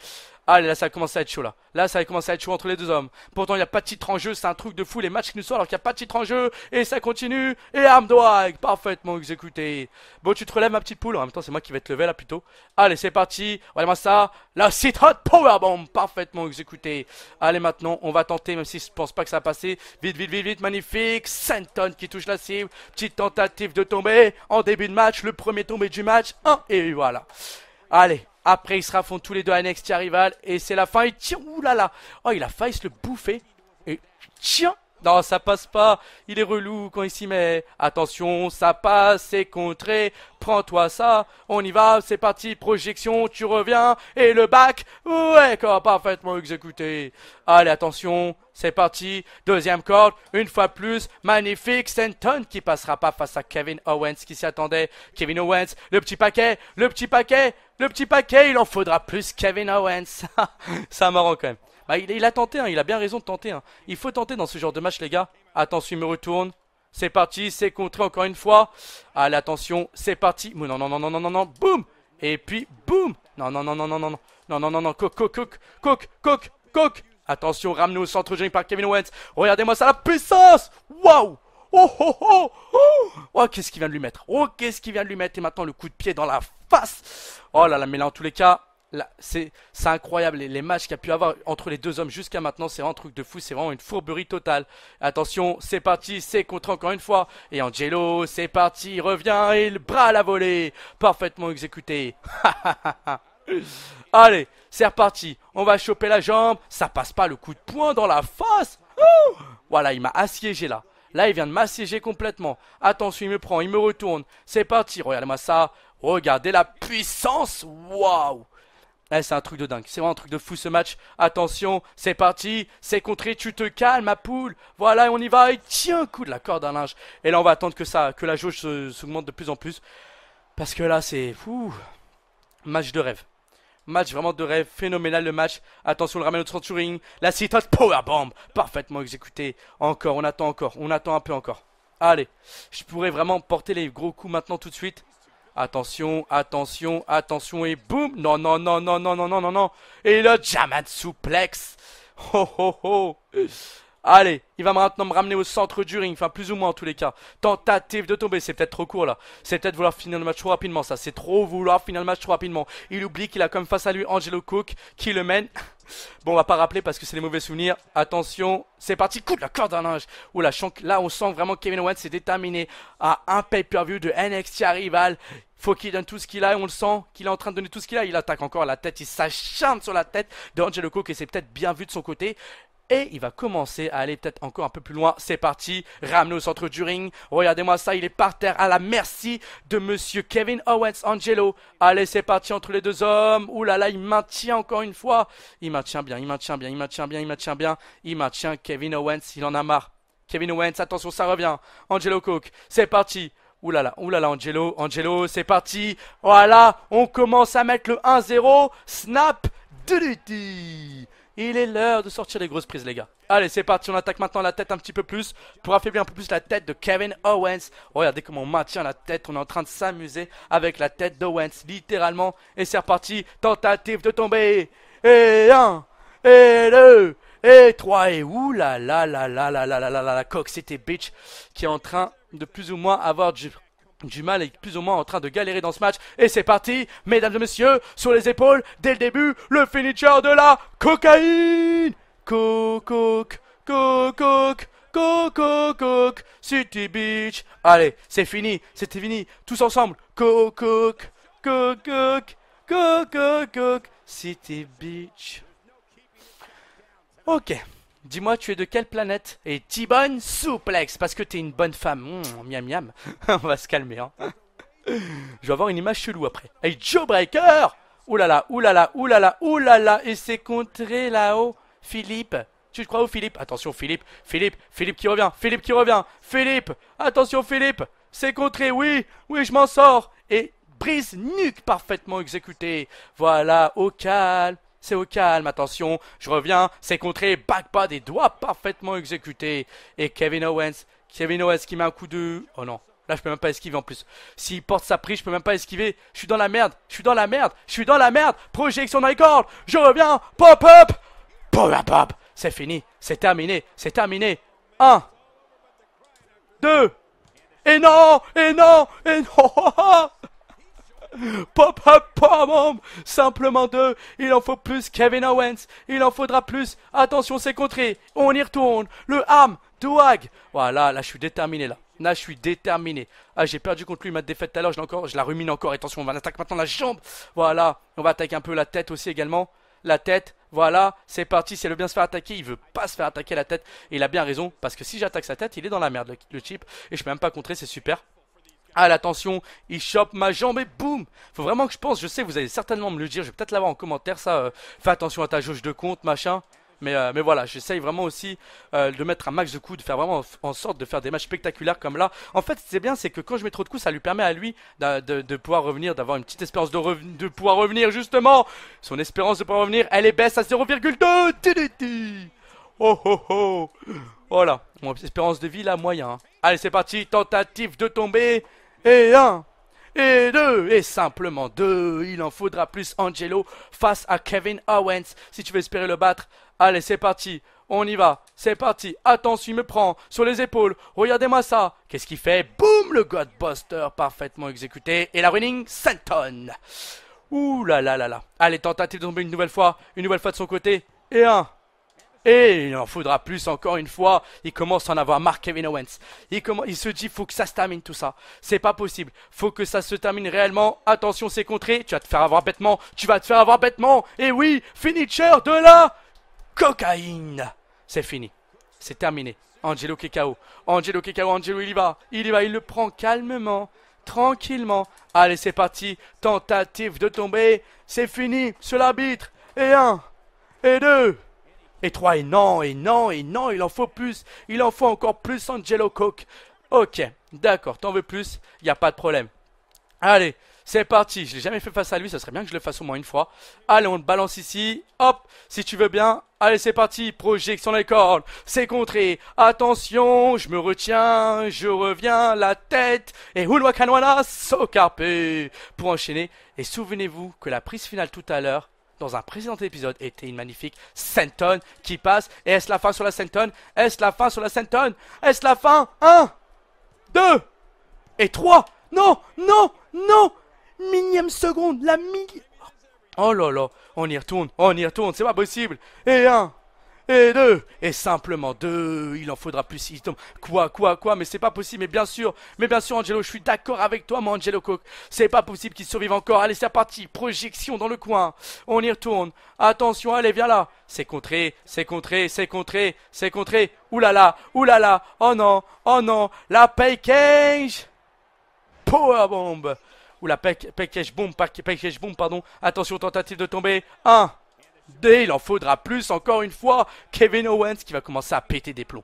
S1: Allez, ah, là, ça commence à être chaud, là. Là, ça a commencé à être chaud entre les deux hommes. Pourtant, il n'y a pas de titre en jeu. C'est un truc de fou, les matchs qui nous sont alors qu'il n'y a pas de titre en jeu. Et ça continue. Et Armdwag, parfaitement exécuté. Bon, tu te relèves, ma petite poule. En même temps, c'est moi qui vais te lever, là, plutôt. Allez, c'est parti. Regarde-moi ça. La power Powerbomb, parfaitement exécuté. Allez, maintenant, on va tenter, même si je pense pas que ça va passer. Vite, vite, vite, vite, magnifique. Senton qui touche la cible. Petite tentative de tomber en début de match. Le premier tombé du match. et voilà. Allez, après, ils se raffont tous les deux à Next Rival. Et c'est la fin. Et tiens, oulala. Là Oh, il a failli se le bouffer. Et tiens. Non, ça passe pas. Il est relou quand il s'y met. Attention, ça passe, c'est contré. Prends-toi ça. On y va, c'est parti. Projection, tu reviens. Et le bac. Ouais, parfaitement exécuté. Allez, attention. C'est parti, deuxième corde, une fois plus, magnifique, Stanton qui passera pas face à Kevin Owens qui s'y attendait. Kevin Owens, le petit paquet, le petit paquet, le petit paquet, il en faudra plus Kevin Owens. c'est marrant quand même. Bah, il, il, a tenté, hein, il a bien raison de tenter. Hein. Il faut tenter dans ce genre de match, les gars. Attention, il me retourne. C'est parti, c'est contré encore une fois. Allez, attention, c'est parti. Non, non, non, non, non, non, non. Boum Et puis, boum Non, non, non, non, non, non, non. Non, non, non, non. Cook, cook, cook, cook, cook, cook. Attention, ramené au centre jeu par Kevin Owens. Regardez-moi ça, la puissance Waouh Oh oh oh, oh, oh, oh, qu'est-ce qu'il vient de lui mettre Oh, qu'est-ce qu'il vient de lui mettre Et maintenant, le coup de pied dans la face Oh là là, mais là, en tous les cas, c'est incroyable. Les, matchs qu'il a pu avoir entre les deux hommes jusqu'à maintenant, c'est un truc de fou. C'est vraiment une fourberie totale. Attention, c'est parti, c'est contre encore une fois. Et Angelo, c'est parti, revient et le bras à la volée. Parfaitement exécuté. Allez, c'est reparti. On va choper la jambe. Ça passe pas le coup de poing dans la face. voilà, il m'a assiégé là. Là, il vient de m'assiéger complètement. Attention, il me prend, il me retourne. C'est parti, regardez-moi ça. Regardez la puissance. Waouh eh, c'est un truc de dingue, c'est vraiment un truc de fou ce match. Attention, c'est parti, c'est contré, tu te calmes, ma poule. Voilà, on y va, et tiens, coup de la corde à linge. Et là, on va attendre que ça, que la jauge s'augmente de plus en plus. Parce que là, c'est fou. Match de rêve. Match vraiment de rêve, phénoménal le match. Attention, le ramène au ring. La power powerbomb, parfaitement exécuté Encore, on attend encore, on attend un peu encore. Allez, je pourrais vraiment porter les gros coups maintenant tout de suite. Attention, attention, attention et boum Non, non, non, non, non, non, non, non, non Et le Jaman Suplex Ho, ho, ho Allez, il va maintenant me ramener au centre du ring, enfin plus ou moins en tous les cas. Tentative de tomber, c'est peut-être trop court là. C'est peut-être vouloir finir le match trop rapidement ça, c'est trop vouloir finir le match trop rapidement. Il oublie qu'il a comme face à lui Angelo Cook qui le mène. Bon, on va pas rappeler parce que c'est les mauvais souvenirs. Attention, c'est parti, coup de la corde à linge. Oula, là on sent vraiment Kevin Owens s'est déterminé à un pay-per-view de NXT à rival faut qu'il donne tout ce qu'il a et on le sent qu'il est en train de donner tout ce qu'il a. Il attaque encore la tête, il s'acharne sur la tête de Angelo Cook et c'est peut-être bien vu de son côté. Et il va commencer à aller peut-être encore un peu plus loin. C'est parti, ramenez au centre du ring. Regardez-moi ça, il est par terre ah à la merci de monsieur Kevin Owens Angelo. Allez, c'est parti entre les deux hommes. Ouh là là, il maintient encore une fois. Il maintient bien, il maintient bien, il maintient bien, il maintient bien. Il maintient Kevin Owens, il en a marre. Kevin Owens, attention, ça revient. Angelo Cook, c'est parti. Ouh là là, oulala, là Angelo, Angelo, c'est parti. Voilà, on commence à mettre le 1-0. Snap, duty. Il est l'heure de sortir les grosses prises, les gars. Allez, c'est parti. On attaque maintenant la tête un petit peu plus pour affaiblir un peu plus la tête de Kevin Owens. Regardez comment on maintient la tête. On est en train de s'amuser avec la tête d'Owens, littéralement. Et c'est reparti. Tentative de tomber. Et 1, et 2, et 3. Et oulala là là là la coque. C'était Bitch qui est en train de plus ou moins avoir du mal est plus ou moins en train de galérer dans ce match. Et c'est parti, mesdames et messieurs, sur les épaules, dès le début, le finisher de la cocaïne cook, cook, cook, City Beach. Allez, c'est fini, c'était fini, tous ensemble. cook, cook, cook, City Beach. Ok. Dis-moi, tu es de quelle planète Et T-Bone souplex, parce que t'es une bonne femme. miam miam. On va se calmer, hein. Je vais avoir une image chelou après. Hey, Joe Breaker Oulala, oulala, oulala, oulala, et c'est contré là-haut. Philippe, tu te crois où Philippe Attention Philippe, Philippe, Philippe qui revient, Philippe qui revient, Philippe, attention Philippe, c'est contré, oui, oui, je m'en sors. Et brise nuque parfaitement exécutée. Voilà, au calme, c'est au calme, attention, je reviens, c'est contré, backpad et doigts parfaitement exécuté. Et Kevin Owens, Kevin Owens qui met un coup de... Oh non, là je peux même pas esquiver en plus. S'il porte sa prise, je peux même pas esquiver, je suis dans la merde, je suis dans la merde, je suis dans la merde, projection dans les je reviens, pop up, pop up, c'est fini, c'est terminé, c'est terminé. 1, 2, et non, et non, et non. Pop up, pop Simplement deux. Il en faut plus, Kevin Owens. Il en faudra plus. Attention, c'est contré. On y retourne. Le ham, Douag. Voilà, là, je suis déterminé, là. Là, je suis déterminé. Ah, j'ai perdu contre lui ma défaite tout à l'heure. Je, encore, je la rumine encore. Attention, on va attaquer maintenant la jambe. Voilà. On va attaquer un peu la tête aussi également. La tête. Voilà, c'est parti, c'est le bien se faire attaquer, il veut pas se faire attaquer la tête, et il a bien raison, parce que si j'attaque sa tête, il est dans la merde le, le chip, et je peux même pas contrer, c'est super, ah, l'attention, il chope ma jambe et boum Faut vraiment que je pense, je sais, vous allez certainement me le dire, je vais peut-être l'avoir en commentaire, ça, euh, fais attention à ta jauge de compte, machin. Mais, euh, mais voilà, j'essaye vraiment aussi euh, de mettre un max de coups, de faire vraiment en sorte de faire des matchs spectaculaires comme là. En fait, c'est bien, c'est que quand je mets trop de coups, ça lui permet à lui de, pouvoir revenir, d'avoir une petite espérance de, de pouvoir revenir, justement. Son espérance de pouvoir revenir, elle est baisse à 0,2 Oh oh oh Voilà, mon espérance de vie là, moyen. Hein. Allez, c'est parti, tentative de tomber et un, et deux, et simplement deux. Il en faudra plus Angelo face à Kevin Owens. Si tu veux espérer le battre, allez, c'est parti. On y va, c'est parti. Attention, il me prend sur les épaules. Regardez-moi ça. Qu'est-ce qu'il fait Boum, le Godbuster parfaitement exécuté. Et la winning, Senton. Ouh là là là là. Allez, tentative de tomber une nouvelle fois. Une nouvelle fois de son côté. Et un, et il en faudra plus encore une fois. Il commence à en avoir marre Kevin Owens. Il, se dit, faut que ça se termine tout ça. C'est pas possible. Faut que ça se termine réellement. Attention, c'est contré. Tu vas te faire avoir bêtement. Tu vas te faire avoir bêtement. Et oui, finisher de la cocaïne. C'est fini. C'est terminé. Angelo Kekao. Angelo Kekao, Angelo, il y va. Il y va, il le prend calmement tranquillement. Allez, c'est parti. Tentative de tomber. C'est fini sur l'arbitre. Et un. Et deux. Et trois, et non, et non, et non, il en faut plus. Il en faut encore plus, Angelo Coke. Ok, d'accord, t'en veux plus, il n'y a pas de problème. Allez, c'est parti. Je l'ai jamais fait face à lui, ça serait bien que je le fasse au moins une fois. Allez, on le balance ici. Hop, si tu veux bien. Allez, c'est parti. Projection les cornes. C'est contré. Attention, je me retiens, je reviens, la tête. Et Hulwa Kanwana, Socarpé. Pour enchaîner. Et souvenez-vous que la prise finale tout à l'heure, dans un précédent épisode était une magnifique Senton qui passe. Et est-ce la fin sur la Senton Est-ce la fin sur la Senton Est-ce la fin 1, 2 et 3. Non, non, non. Minième seconde, la mi... Oh là là, on y retourne, on y retourne, c'est pas possible. Et un et deux, et simplement deux, il en faudra plus, s'il tombe, quoi, quoi, quoi, mais c'est pas possible, mais bien sûr, mais bien sûr Angelo, je suis d'accord avec toi, mon Angelo Cook, c'est pas possible qu'il survive encore, allez c'est parti, projection dans le coin, on y retourne, attention, allez, viens là, c'est contré, c'est contré, c'est contré, c'est contré, oulala, oulala, oh non, oh non, la package, powerbomb, ou la package bomb, package bomb, pardon, attention, tentative de tomber, Un D, il en faudra plus encore une fois. Kevin Owens qui va commencer à péter des plombs.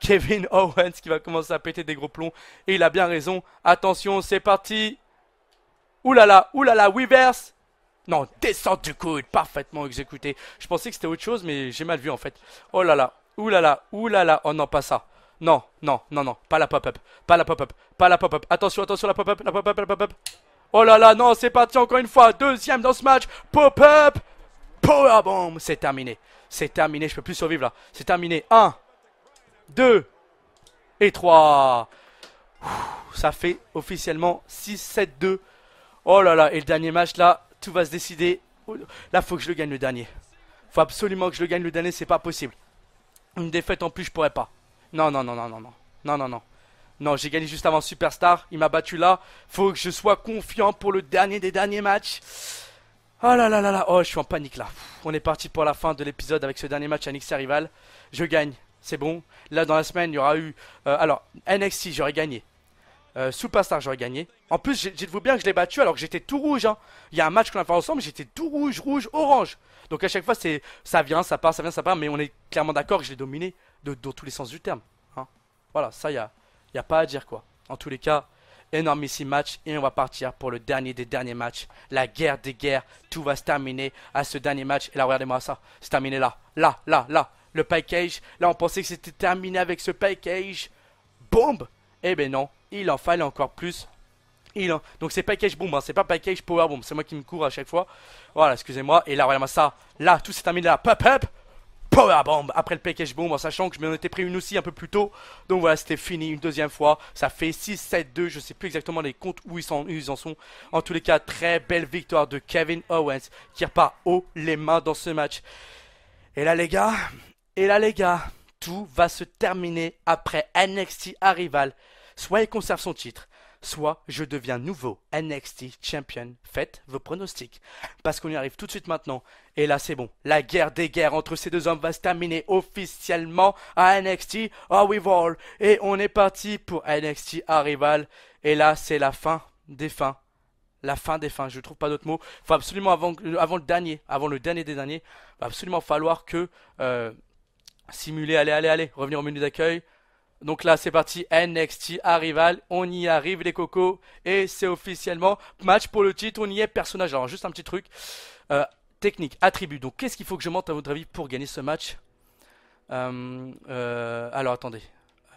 S1: Kevin Owens qui va commencer à péter des gros plombs. Et il a bien raison. Attention, c'est parti. Oulala, oulala, weverse Non, descente du coude, parfaitement exécuté. Je pensais que c'était autre chose, mais j'ai mal vu en fait. Oh là là, oulala, oulala. Oh non, pas ça. Non, non, non, non, pas la pop-up, pas la pop-up, pas la pop-up. Attention, attention, la pop-up, la pop-up, la pop-up. Oh là là, non, c'est parti encore une fois. Deuxième dans ce match. Pop-up c'est terminé. C'est terminé, je peux plus survivre là. C'est terminé. 1, 2 et 3. Ça fait officiellement 6-7-2. Oh là là, et le dernier match là, tout va se décider. Là, faut que je le gagne le dernier. Faut absolument que je le gagne le dernier, c'est pas possible. Une défaite en plus, je pourrais pas. Non, non, non, non, non, non. Non, non, non. Non, j'ai gagné juste avant Superstar. Il m'a battu là. Faut que je sois confiant pour le dernier des derniers matchs. Oh là là là là, oh je suis en panique là. On est parti pour la fin de l'épisode avec ce dernier match à NXT Rival. Je gagne, c'est bon. Là dans la semaine il y aura eu... Euh, alors NXT j'aurais gagné. Euh, Superstar j'aurais gagné. En plus dites-vous bien que je l'ai battu alors que j'étais tout rouge. Hein. Il y a un match qu'on a fait ensemble, j'étais tout rouge, rouge, orange. Donc à chaque fois c'est ça vient, ça part, ça vient, ça part. Mais on est clairement d'accord que je l'ai dominé de, dans tous les sens du terme. Hein. Voilà, ça y a, y a pas à dire quoi. En tous les cas, Énormissime match et on va partir pour le dernier des derniers matchs. La guerre des guerres. Tout va se terminer à ce dernier match. Et là, regardez-moi ça. C'est terminé là. Là, là, là. Le package. Là, on pensait que c'était terminé avec ce package. Bombe Eh ben non. Il en fallait encore plus. Il en... Donc c'est package boom, hein. c'est pas package power boom, c'est moi qui me cours à chaque fois. Voilà, excusez-moi. Et là, regardez-moi ça. Là, tout s'est terminé là. Pop, pop ah, après le package bomb en sachant que je m'en étais pris une aussi un peu plus tôt. Donc voilà, c'était fini une deuxième fois. Ça fait 6, 7, 2. Je sais plus exactement les comptes où ils, en sont. En tous les cas, très belle victoire de Kevin Owens qui repart haut les mains dans ce match. Et là, les gars, et là, les gars, tout va se terminer après NXT Arrival. Soit il conserve son titre, soit je deviens nouveau NXT Champion. Faites vos pronostics. Parce qu'on y arrive tout de suite maintenant. Et là, c'est bon. La guerre des guerres entre ces deux hommes va se terminer officiellement à NXT Are We Et on est parti pour NXT Arrival. Et là, c'est la fin des fins. La fin des fins. Je ne trouve pas d'autre mot. Il faut absolument, avant, le dernier, avant le dernier des derniers, va absolument falloir que. Euh, simuler, allez, allez, allez, revenir au menu d'accueil, donc là, c'est parti, NXT Arrival, on y arrive les cocos, et c'est officiellement match pour le titre, on y est, personnage. Alors juste un petit truc, euh, technique, attribut, donc qu'est-ce qu'il faut que je monte à votre avis pour gagner ce match euh, euh, Alors attendez,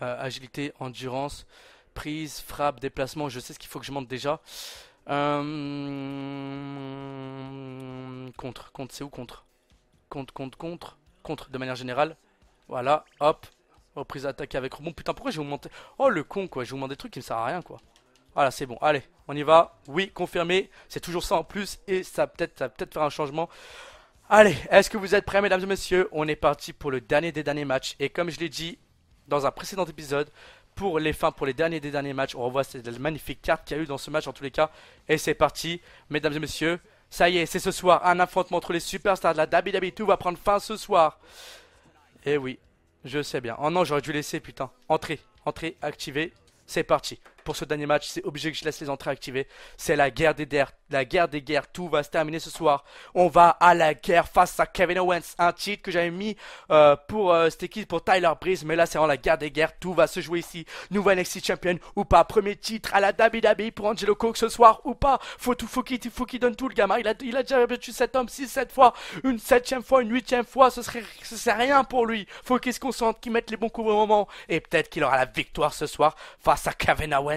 S1: agilité, endurance, prise, frappe, déplacement, je sais ce qu'il faut que je monte déjà. contre, contre, c'est où contre Contre, contre, contre, contre, de manière générale. Voilà, hop, Reprise attaque avec rebond. Putain, pourquoi j'ai augmenté Oh, le con, quoi. J'ai augmenté des trucs qui ne servent à rien, quoi. Voilà, ah, c'est bon. Allez, on y va. Oui, confirmé. C'est toujours ça en plus. Et ça peut-être peut, être faire un changement. Allez, est-ce que vous êtes prêts, mesdames et messieurs On est parti pour le dernier des derniers matchs. Et comme je l'ai dit dans un précédent épisode, pour les fins, pour les derniers des derniers matchs, on revoit cette magnifique carte qu'il y a eu dans ce match en tous les cas. Et c'est parti, mesdames et messieurs. Ça y est, c'est ce soir. Un affrontement entre les superstars de la WWE. Tout va prendre fin ce soir. Et eh oui, je sais bien. Oh non, j'aurais dû laisser, putain. Entrée, entrée, Activée. C'est parti pour ce dernier match, c'est obligé que je laisse les entrées activées. C'est la guerre des guerres, la guerre des guerres. Tout va se terminer ce soir. On va à la guerre face à Kevin Owens, un titre que j'avais mis euh, pour euh, pour Tyler Breeze, mais là c'est vraiment la guerre des guerres. Tout va se jouer ici. Nouvelle NXT Champion ou pas, premier titre à la Dabi pour Angelo Cook ce soir ou pas. Faut tout, faut qu'il, faut qu'il donne tout le gamin. Il a, déjà battu cet homme 6-7 fois, une septième fois, une 8 huitième fois. Ce serait, ce rien pour lui. Faut qu'il se concentre, qu'il mette les bons coups au moment et peut-être qu'il aura la victoire ce soir face à Kevin Owens.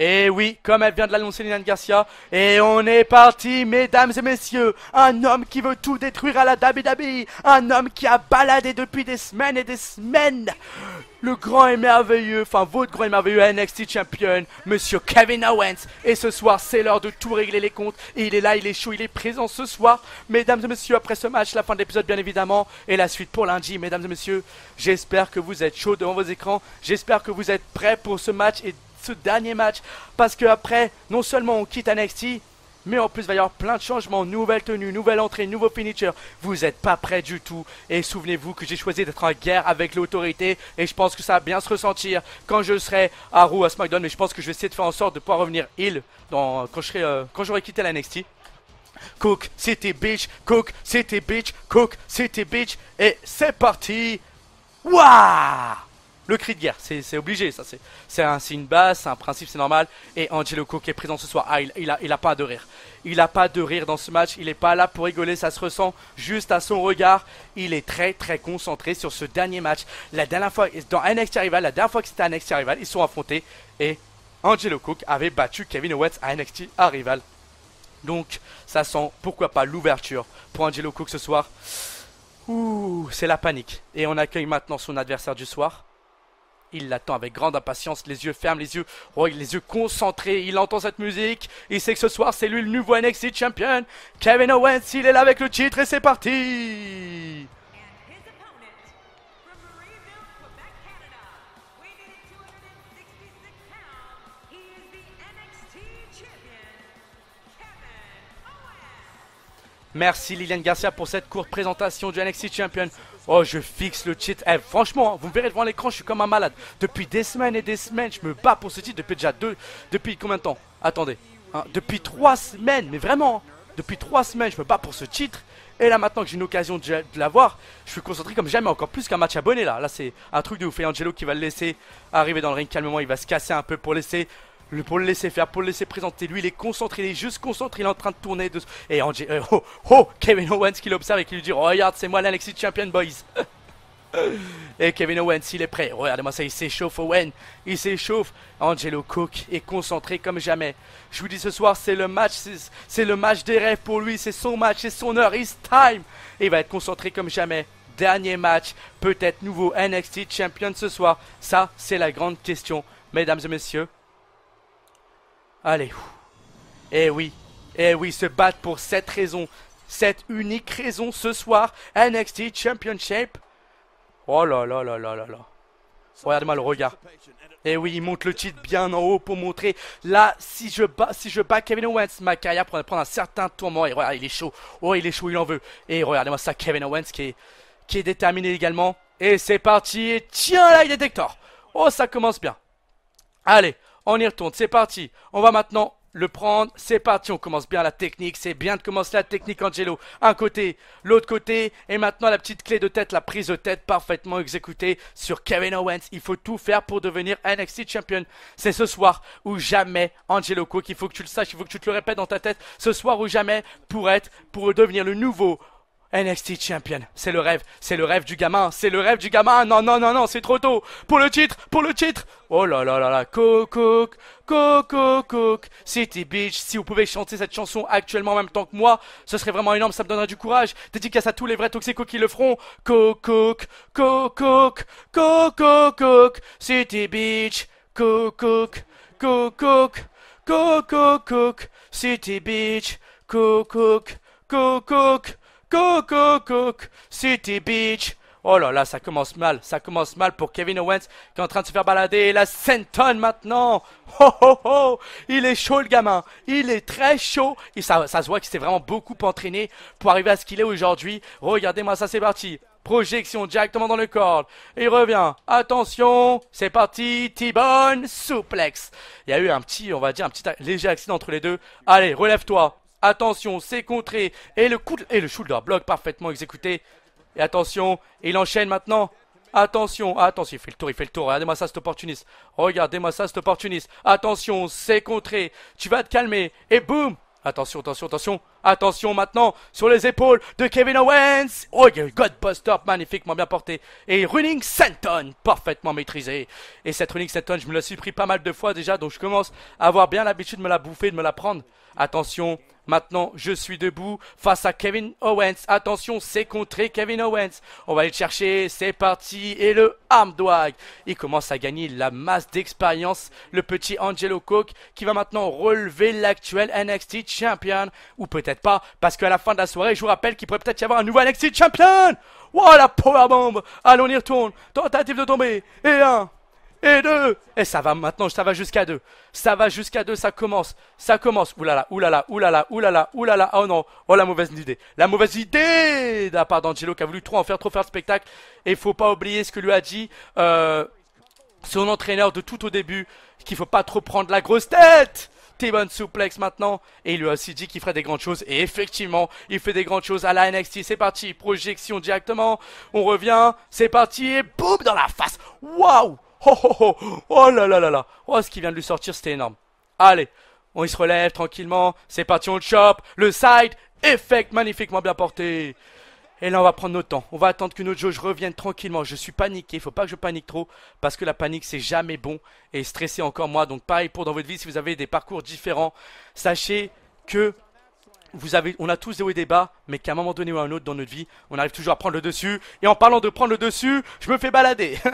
S1: Et eh oui, comme elle vient de l'annoncer Lina Garcia. Et on est parti, mesdames et messieurs. Un homme qui veut tout détruire à la Dabi Dabi. Un homme qui a baladé depuis des semaines et des semaines. Le grand et merveilleux, enfin votre grand et merveilleux NXT champion, monsieur Kevin Owens. Et ce soir, c'est l'heure de tout régler les comptes. Et il est là, il est chaud, il est présent ce soir. Mesdames et messieurs, après ce match, la fin de l'épisode bien évidemment. Et la suite pour lundi, mesdames et messieurs. J'espère que vous êtes chaud devant vos écrans. J'espère que vous êtes prêts pour ce match et ce dernier match. Parce que après, non seulement on quitte NXT, mais en plus, il va y avoir plein de changements. Nouvelle tenue, nouvelle entrée, nouveau finitures. Vous n'êtes pas prêt du tout. Et souvenez-vous que j'ai choisi d'être en guerre avec l'autorité. Et je pense que ça va bien se ressentir quand je serai à roue à SmackDown. Mais je pense que je vais essayer de faire en sorte de pouvoir revenir il euh, quand j'aurai quitté la Cook, c'était bitch. Cook, c'était bitch. Cook, c'était bitch. Et c'est parti. Waouh le cri de guerre, c'est obligé, ça c'est un, une base, c'est un principe, c'est normal. Et Angelo Cook est présent ce soir, ah, il, il, a, il a pas de rire. Il a pas de rire dans ce match, il est pas là pour rigoler, ça se ressent juste à son regard. Il est très très concentré sur ce dernier match. La dernière fois, dans NXT Rival, la dernière fois que c'était NXT Rival, ils sont affrontés et Angelo Cook avait battu Kevin Owens à NXT Arrival. Rival. Donc ça sent pourquoi pas l'ouverture pour Angelo Cook ce soir. Ouh, c'est la panique. Et on accueille maintenant son adversaire du soir. Il l'attend avec grande impatience, les yeux fermes, les yeux, oh, les yeux concentrés. Il entend cette musique. Il sait que ce soir, c'est lui le nouveau NXT champion. Kevin Owens, il est là avec le titre et c'est parti. Merci Liliane Garcia pour cette courte présentation du NXT Champion. Oh, je fixe le titre. Eh, franchement, vous me verrez devant l'écran, je suis comme un malade. Depuis des semaines et des semaines, je me bats pour ce titre depuis déjà deux. Depuis combien de temps Attendez. Hein, depuis trois semaines, mais vraiment. Hein. Depuis trois semaines, je me bats pour ce titre. Et là, maintenant que j'ai une occasion de, l'avoir, je suis concentré comme jamais, encore plus qu'un match abonné là. Là, c'est un truc de ouf. Angelo qui va le laisser arriver dans le ring calmement. Il va se casser un peu pour laisser le, pour le laisser faire, pour le laisser présenter. Lui, il est concentré, il est juste concentré, il est en train de tourner. De... Et Angelo euh, oh, oh, Kevin Owens qui l'observe et qui lui dit Regarde, c'est moi l'Alexis Champion Boys. et Kevin Owens, il est prêt. Regardez-moi ça, il s'échauffe, Owen. Il s'échauffe. Angelo Cook est concentré comme jamais. Je vous dis ce soir, c'est le match, c'est le match des rêves pour lui. C'est son match, c'est son heure, it's time. il va être concentré comme jamais dernier match, peut-être nouveau NXT champion ce soir Ça, c'est la grande question, mesdames et messieurs. Allez. Eh oui. Eh oui, se battre pour cette raison. Cette unique raison ce soir. NXT Championship. Oh là là là là là là. regardez moi le regard. Et eh oui, il monte le titre bien en haut pour montrer. Là, si je bats, si je bats Kevin Owens, ma carrière pourrait prendre un certain tourment. Et regarde, il est chaud. Oh, il est chaud, il en veut. Et regardez-moi ça, Kevin Owens qui est, qui est déterminé également. Et c'est parti. tiens, là, il détecteur. Oh, ça commence bien. Allez, on y retourne, c'est parti. On va maintenant le prendre. C'est parti, on commence bien la technique. C'est bien de commencer la technique, Angelo. Un côté, l'autre côté. Et maintenant, la petite clé de tête, la prise de tête parfaitement exécutée sur Kevin Owens. Il faut tout faire pour devenir NXT Champion. C'est ce soir ou jamais, Angelo Cook. Il faut que tu le saches, il faut que tu te le répètes dans ta tête. Ce soir ou jamais, pour être, pour devenir le nouveau NXT Champion, c'est le rêve, c'est le rêve du gamin, c'est le rêve du gamin. Non, non, non, non, c'est trop tôt. Pour le titre, pour le titre. Oh là là là là, coke, cook, City Beach. Si vous pouvez chanter cette chanson actuellement en même temps que moi, ce serait vraiment énorme, ça me donnerait du courage. Dédicace à tous les vrais toxicos qui le feront. co cook, co cook, co City Beach. Coco, cook, Coco, cook, City Beach. Cook, cook, Cook, cook, cook, City Beach. Oh là là, ça commence mal, ça commence mal pour Kevin Owens qui est en train de se faire balader. La Senton maintenant. Oh oh oh, il est chaud le gamin, il est très chaud. Et ça, ça se voit qu'il s'est vraiment beaucoup entraîné pour arriver à ce qu'il est aujourd'hui. Regardez-moi ça, c'est parti. Projection directement dans le corps. Il revient. Attention, c'est parti. T-Bone, souplex. Il y a eu un petit, on va dire, un petit léger accident entre les deux. Allez, relève-toi. Attention, c'est contré. Et le coup et le shoulder block parfaitement exécuté. Et attention, il enchaîne maintenant. Attention, ah, attention, il fait le tour, il fait le tour. Regardez-moi ça, cet opportuniste. Regardez-moi ça, cet opportuniste. Attention, c'est contré. Tu vas te calmer. Et boum Attention, attention, attention. Attention maintenant sur les épaules de Kevin Owens. Oh, Godbuster, magnifiquement bien porté. Et Running Senton, parfaitement maîtrisé. Et cette Running Senton, je me la suis pris pas mal de fois déjà, donc je commence à avoir bien l'habitude de me la bouffer, de me la prendre. Attention, maintenant je suis debout face à Kevin Owens. Attention, c'est contré Kevin Owens. On va aller le chercher, c'est parti. Et le Armdwag, il commence à gagner la masse d'expérience. Le petit Angelo Cook qui va maintenant relever l'actuel NXT Champion. Ou peut-être pas, parce qu'à la fin de la soirée, je vous rappelle qu'il pourrait peut-être y avoir un nouveau NXT Champion. Voilà, la powerbomb Allons, y retourne. Tentative de tomber. Et un, et deux Et eh, ça va maintenant, ça va jusqu'à deux Ça va jusqu'à deux, ça commence, ça commence. Oulala, oulala, oulala, oulala, oulala. Oh non, oh la mauvaise idée. La mauvaise idée de part d'Angelo qui a voulu trop en faire, trop faire le spectacle. Et il faut pas oublier ce que lui a dit euh, son entraîneur de tout au début, qu'il faut pas trop prendre la grosse tête t Souplex maintenant. Et il lui a aussi dit qu'il ferait des grandes choses. Et effectivement, il fait des grandes choses à la NXT. C'est parti, projection directement. On revient, c'est parti. Et boum, dans la face. Waouh Oh, oh, oh, oh là là là là. Oh, ce qui vient de lui sortir, c'était énorme. Allez, on y se relève tranquillement. C'est parti, on le Le side, effect, magnifiquement bien porté. Et là, on va prendre notre temps. On va attendre que notre jauge revienne tranquillement. Je suis paniqué. Faut pas que je panique trop. Parce que la panique, c'est jamais bon. Et stresser encore moi. Donc, pareil pour dans votre vie. Si vous avez des parcours différents, sachez que vous avez, on a tous des hauts et des bas, mais qu'à un moment donné ou à un autre dans notre vie, on arrive toujours à prendre le dessus. Et en parlant de prendre le dessus, je me fais balader.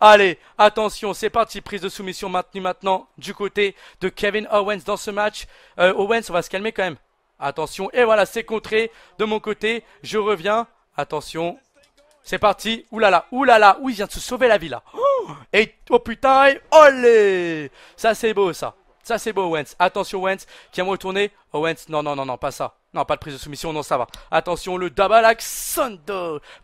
S1: Allez, attention, c'est parti, prise de soumission maintenue maintenant du côté de Kevin Owens dans ce match. Euh, Owens, on va se calmer quand même. Attention, et voilà, c'est contré de mon côté. Je reviens. Attention, c'est parti. Oulala, oulala, oui, il vient de se sauver la vie là. Et oh putain, allez, Ça c'est beau ça. Ça c'est beau Owens. Attention Owens qui aime retourner. Owens, non, non, non, non, pas ça. Non, pas de prise de soumission, non, ça va. Attention, le Dabalak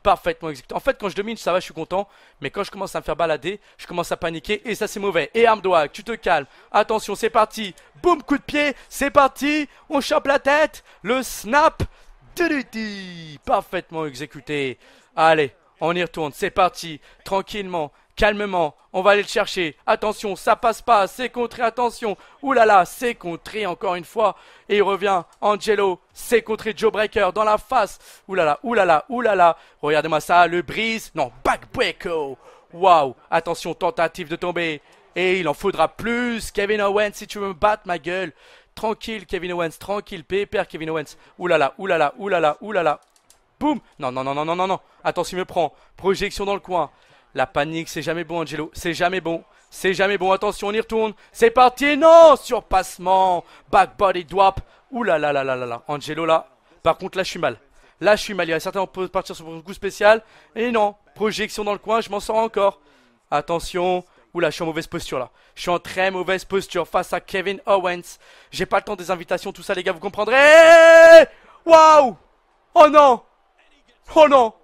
S1: Parfaitement exécuté. En fait, quand je domine, ça va, je suis content. Mais quand je commence à me faire balader, je commence à paniquer. Et ça, c'est mauvais. Et Armdoag, tu te calmes. Attention, c'est parti. Boum, coup de pied. C'est parti. On chope la tête. Le snap. Parfaitement exécuté. Allez, on y retourne. C'est parti. Tranquillement calmement, on va aller le chercher. Attention, ça passe pas, c'est contré, attention. Oulala, c'est contré encore une fois. Et il revient, Angelo, c'est contré Joe Breaker dans la face. Oulala, oulala, oulala. Regardez-moi ça, le brise. Non, backbreaker. Oh. Waouh, attention, tentative de tomber. Et il en faudra plus. Kevin Owens, si tu veux me battre, ma gueule. Tranquille, Kevin Owens, tranquille, pépère, Kevin Owens. Oulala, oulala, oulala, oulala. Boum Non, non, non, non, non, non, non. Attention, il me prend. Projection dans le coin. La panique, c'est jamais bon, Angelo. C'est jamais bon. C'est jamais bon. Attention, on y retourne. C'est parti. Non, surpassement. Back body drop. Ouh là là la là Angelo là. Par contre, là, je suis mal. Là, je suis mal. Il y a certains peut partir sur un coup spécial. Et non. Projection dans le coin. Je m'en sors encore. Attention. oula je suis en mauvaise posture là. Je suis en très mauvaise posture face à Kevin Owens. J'ai pas le temps des invitations, tout ça, les gars, vous comprendrez. Waouh. Oh non. Oh non.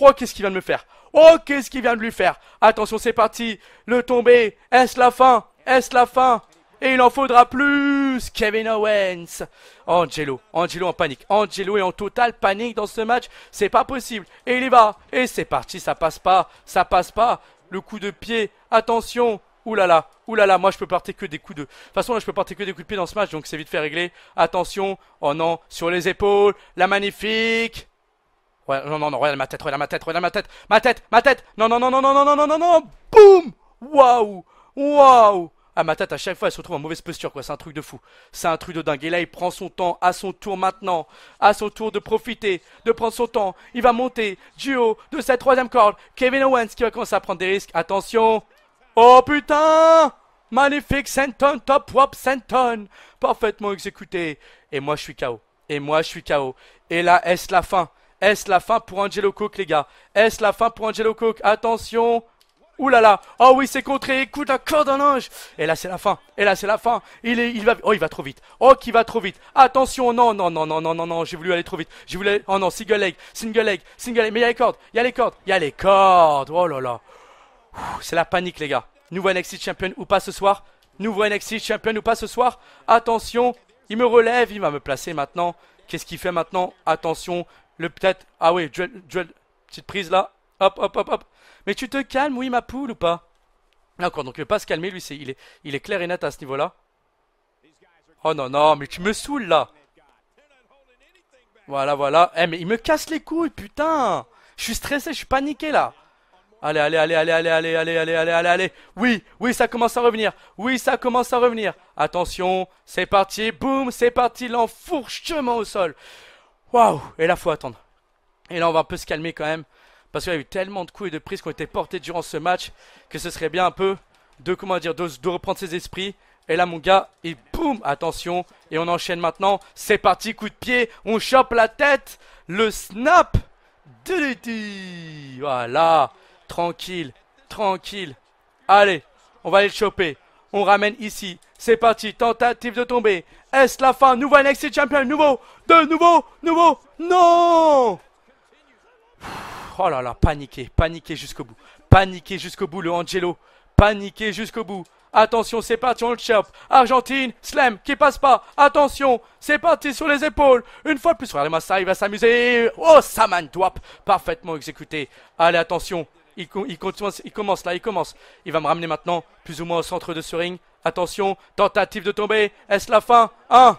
S1: Oh, qu'est-ce qu'il vient de me faire Oh, qu'est-ce qu'il vient de lui faire Attention, c'est parti. Le tombé. Est-ce la fin Est-ce la fin Et il en faudra plus. Kevin Owens. Angelo. Angelo en panique. Angelo est en totale panique dans ce match. C'est pas possible. Et il y va. Et c'est parti. Ça passe pas. Ça passe pas. Le coup de pied. Attention. Oulala, oulala, moi je peux porter que des coups de... De toute façon là je peux porter que des coups de pied dans ce match, donc c'est vite fait régler. Attention, oh non, sur les épaules, la magnifique Ouais, non, non, non, regarde ma tête, regarde ma tête, regarde ma tête, ma tête, ma tête. Non, non, non, non, non, non, non, non, non, non. Boum Waouh Waouh ah, ma tête, à chaque fois, elle se retrouve en mauvaise posture, quoi. C'est un truc de fou. C'est un truc de dingue. Et là, il prend son temps, à son tour maintenant. À son tour de profiter, de prendre son temps. Il va monter du haut de cette troisième corde. Kevin Owens qui va commencer à prendre des risques. Attention. Oh putain Magnifique senton, top wop senton. Parfaitement exécuté. Et moi, je suis KO. Et moi, je suis KO. Et là, est-ce la fin est-ce la fin pour Angelo Cook, les gars Est-ce la fin pour Angelo Cook Attention Ouh là là Oh oui, c'est contré Écoute, la corde d'un linge Et là, c'est la fin Et là, c'est la fin Il est, il va... Oh, il va trop vite Oh, qui va trop vite Attention Non, non, non, non, non, non, non J'ai voulu aller trop vite Oh non, single leg Single leg Single leg Mais il y a les cordes Il y a les cordes Il y a les cordes Oh là là C'est la panique, les gars Nouveau NXT Champion ou pas ce soir Nouveau NXT Champion ou pas ce soir Attention Il me relève Il va me placer maintenant Qu'est-ce qu'il fait maintenant Attention, le peut-être. Ah oui, duel, Petite prise là. Hop, hop, hop, hop. Mais tu te calmes, oui, ma poule ou pas D'accord, donc il veut pas se calmer, lui, il, est, il est clair et net à ce niveau-là. Oh non, non, mais tu me saoules là. Voilà, voilà. Eh, mais il me casse les couilles, putain. Je suis stressé, je suis paniqué là. Allez, allez, allez, allez, allez, allez, allez, allez, allez, allez, allez. Oui, oui, ça commence à revenir. Oui, ça commence à revenir. Attention, c'est parti. Boum, c'est parti. L'enfourchement au sol. Waouh Et là, faut attendre. Et là, on va un peu se calmer quand même. Parce qu'il y a eu tellement de coups et de prises qui ont été portés durant ce match que ce serait bien un peu de, comment dire, de, reprendre ses esprits. Et là, mon gars, et boum Attention Et on enchaîne maintenant. C'est parti, coup de pied. On chope la tête. Le snap Voilà Tranquille. Tranquille. Allez, on va aller le choper. On ramène ici. C'est parti, tentative de tomber. Est-ce la fin Nouveau NXT Champion, nouveau, de nouveau, nouveau. Non Oh là là, paniqué, paniqué jusqu'au bout. Paniqué jusqu'au bout, le Angelo. Paniqué jusqu'au bout. Attention, c'est parti, on le Argentine, Slam, qui passe pas. Attention, c'est parti sur les épaules. Une fois de plus, regardez-moi ça, il va s'amuser. Oh, Saman Dwap, parfaitement exécuté. Allez, attention, il, commence, il commence là, il commence. Il va me ramener maintenant, plus ou moins au centre de ce ring. Attention, tentative de tomber. Est-ce la fin Un. Hein?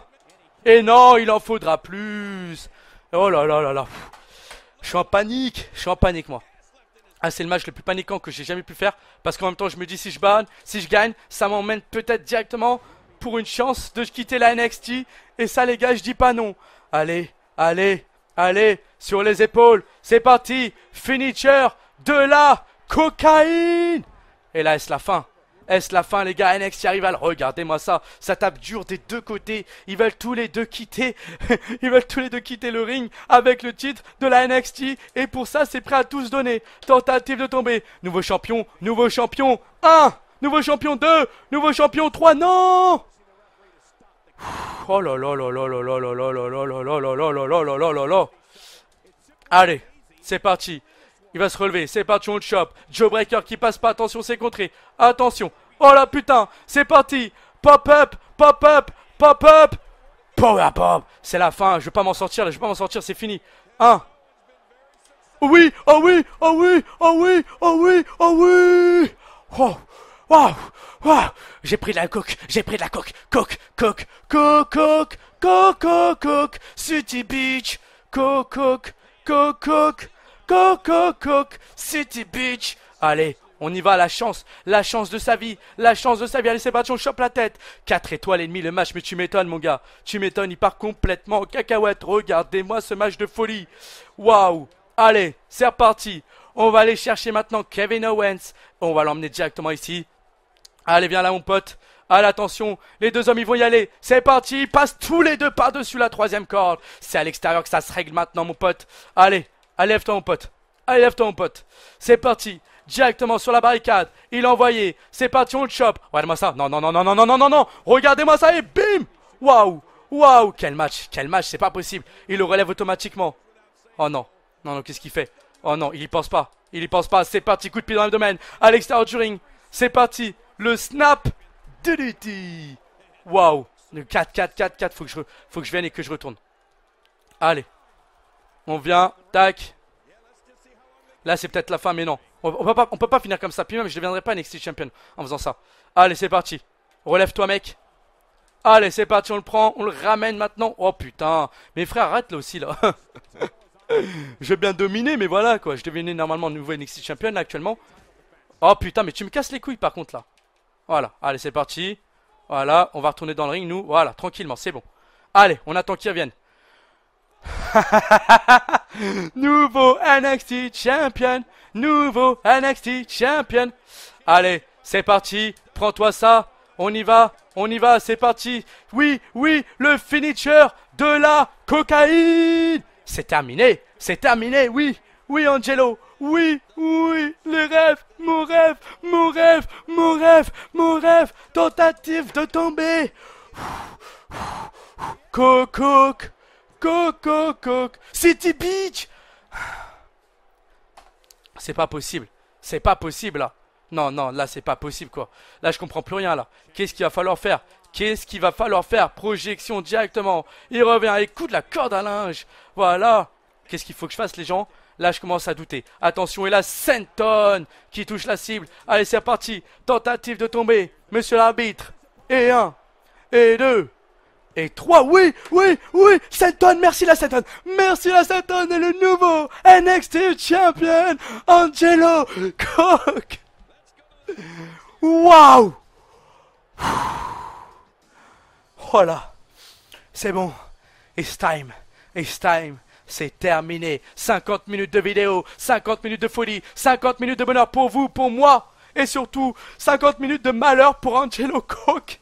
S1: Et non, il en faudra plus. Oh là là là là. Je suis en panique. Je suis en panique, moi. Ah, c'est le match le plus paniquant que j'ai jamais pu faire. Parce qu'en même temps, je me dis, si je banne, si je gagne, ça m'emmène peut-être directement pour une chance de quitter la NXT. Et ça, les gars, je dis pas non. Allez, allez, allez, sur les épaules. C'est parti. Finisher de la cocaïne. Et là, est-ce la fin est-ce la fin, les gars NXT arrive Regardez-moi ça. Ça tape dur des deux côtés. Ils veulent tous les deux quitter. Ils veulent tous les deux quitter le ring avec le titre de la NXT. Et pour ça, c'est prêt à tous donner. Tentative de tomber. Nouveau champion. Nouveau champion. 1. Nouveau champion 2. Nouveau champion 3. Non Oh là là là là là là là là là là là là là là là là là là là Allez, c'est parti. Il va se relever. C'est parti, on le chope. Joe Breaker qui passe pas. Attention, c'est contré. Attention. Oh la putain. C'est parti. Pop up. Pop up. Pop up. Power pop. C'est la fin. Je vais pas m'en sortir. Là. Je vais pas m'en sortir. C'est fini. 1. Oui. Oh oui. Oh oui. Oh oui. Oh oui. Oh oui. Oh. Waouh. Waouh. J'ai pris de la coque. J'ai pris de la coque. Coque. Coque. Coque. Coque. Coque. Coque. City Beach. Coque. Coque. Coque. Coco cook, City Beach. Allez, on y va, la chance, la chance de sa vie, la chance de sa vie. Allez, c'est parti, on chope la tête. 4 étoiles et demi le match, mais tu m'étonnes, mon gars. Tu m'étonnes, il part complètement cacahuète. Regardez-moi ce match de folie. Waouh. Allez, c'est reparti. On va aller chercher maintenant Kevin Owens. On va l'emmener directement ici. Allez, viens là, mon pote. Allez, attention, les deux hommes, ils vont y aller. C'est parti, ils passent tous les deux par-dessus la troisième corde. C'est à l'extérieur que ça se règle maintenant, mon pote. Allez, lève-toi mon pote. lève-toi mon pote. C'est parti. Directement sur la barricade. Il a envoyé. C'est parti, on le choppe. regardez moi ça. Non, non, non, non, non, non, non, non, non. Regardez-moi ça et bim. Waouh. Waouh. Quel match. Quel match. C'est pas possible. Il le relève automatiquement. Oh non. Non, non, qu'est-ce qu'il fait Oh non, il y pense pas. Il y pense pas. C'est parti. Coup de pied dans le domaine À l'extérieur du ring. C'est parti. Le snap. Waouh. 4, 4, 4, 4. Faut que, je, faut que je vienne et que je retourne. Allez. On vient, tac. Là, c'est peut-être la fin, mais non. On, on, peut pas, on peut pas finir comme ça. Puis même, je ne deviendrai pas NXT Champion en faisant ça. Allez, c'est parti. Relève-toi, mec. Allez, c'est parti, on le prend, on le ramène maintenant. Oh putain, mes frères, arrête là aussi là. je vais bien dominer, mais voilà quoi. Je deviens normalement nouveau NXT champion actuellement. Oh putain, mais tu me casses les couilles par contre là. Voilà, allez, c'est parti. Voilà, on va retourner dans le ring, nous. Voilà, tranquillement, c'est bon. Allez, on attend qu'ils reviennent. nouveau NXT Champion, nouveau NXT Champion. Allez, c'est parti, prends-toi ça, on y va, on y va, c'est parti. Oui, oui, le finisher de la cocaïne. C'est terminé, c'est terminé, oui, oui Angelo, oui, oui, le rêve, mon rêve, mon rêve, mon rêve, mon rêve, tentative de tomber. Cococ. C'est typique C'est pas possible. C'est pas possible, là. Non, non, là, c'est pas possible, quoi. Là, je comprends plus rien, là. Qu'est-ce qu'il va falloir faire Qu'est-ce qu'il va falloir faire Projection directement. Il revient. de la corde à linge. Voilà. Qu'est-ce qu'il faut que je fasse, les gens Là, je commence à douter. Attention, et là, Senton qui touche la cible. Allez, c'est reparti. Tentative de tomber. Monsieur l'arbitre. Et un. Et deux. Et 3, oui, oui, oui, 7 merci la 7 merci la 7 et le nouveau NXT Champion, Angelo Cook. Waouh Voilà oh c'est bon, it's time, it's time. C'est terminé. 50 minutes de vidéo, 50 minutes de folie, 50 minutes de bonheur pour vous, pour moi, et surtout 50 minutes de malheur pour Angelo Cook.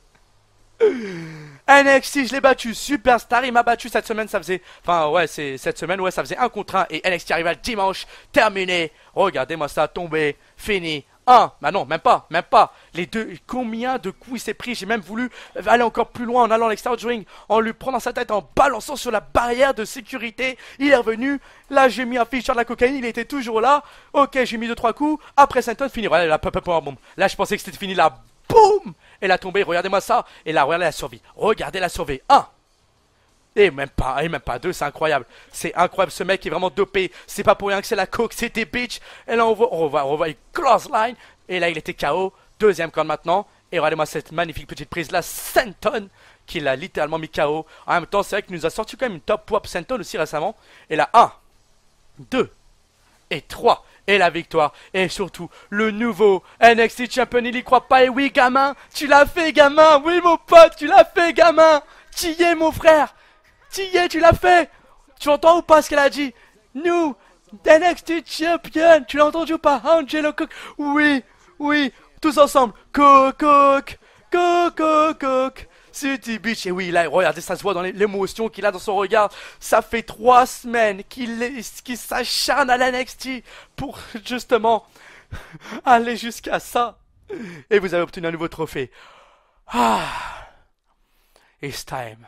S1: NXT, je l'ai battu. Superstar, il m'a battu cette semaine. Ça faisait. Enfin, ouais, c'est cette semaine, ouais, ça faisait un contre un. Et NXT arrive le dimanche. Terminé. Regardez-moi ça tomber. Fini. Un, bah non, même pas, même pas. Les deux, combien de coups il s'est pris J'ai même voulu aller encore plus loin en allant à ring, en lui prenant sa tête, en balançant sur la barrière de sécurité. Il est revenu, là j'ai mis un fichard de la cocaïne, il était toujours là. Ok, j'ai mis deux trois coups, après Santon, fini. Voilà, là, là, là, là je pensais que c'était fini, là, boum elle a tombé, regardez-moi ça. Et là, regardez la survie. Regardez la survie. 1 et même pas, et même pas deux, c'est incroyable. C'est incroyable, ce mec est vraiment dopé. C'est pas pour rien que c'est la coke, des bitches, Et là, on voit, on voit, on voit, close line. Et là, il était KO. Deuxième corne maintenant. Et regardez-moi cette magnifique petite prise là, Senton, qui l'a littéralement mis KO. En même temps, c'est vrai qu'il nous a sorti quand même une top pop Senton aussi récemment. Et là, 1, 2 et 3 et la victoire et surtout le nouveau NXT Champion. Il y croit pas et oui gamin, tu l'as fait gamin, oui mon pote, tu l'as fait gamin. Tu mon frère, tu tu l'as fait. Tu entends ou pas ce qu'elle a dit Nous, NXT Champion, tu l'as entendu ou pas Angelo Cook, oui, oui, tous ensemble, Cook, Cook, Cook, Cook, Cook. City Beach. Et oui, là, regardez, ça se voit dans l'émotion qu'il a dans son regard. Ça fait trois semaines qu'il s'acharne à l'NXT pour justement aller jusqu'à ça. Et vous avez obtenu un nouveau trophée. Ah, it's time.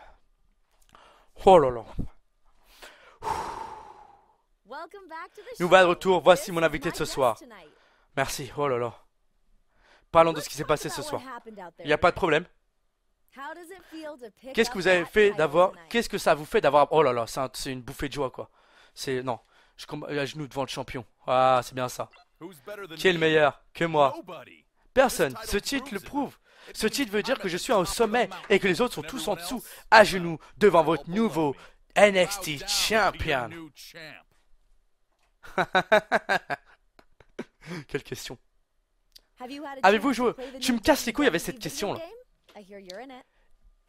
S1: Oh là Nous de retour, voici mon invité de ce soir. Merci, oh là là. Parlons de ce qui s'est passé ce soir. Il n'y a pas de problème. Qu'est-ce que vous avez fait d'avoir Qu'est-ce que ça vous fait d'avoir Oh là là, c'est une bouffée de joie quoi. C'est non, je à euh, genoux devant le champion. Ah, c'est bien ça. Qui est le meilleur que moi Personne. Ce titre le prouve. Ce titre veut dire que je suis au sommet et que les autres sont tous en dessous, à genoux devant votre nouveau NXT champion. Quelle question. Avez-vous joué Tu me casses les couilles avec cette question là.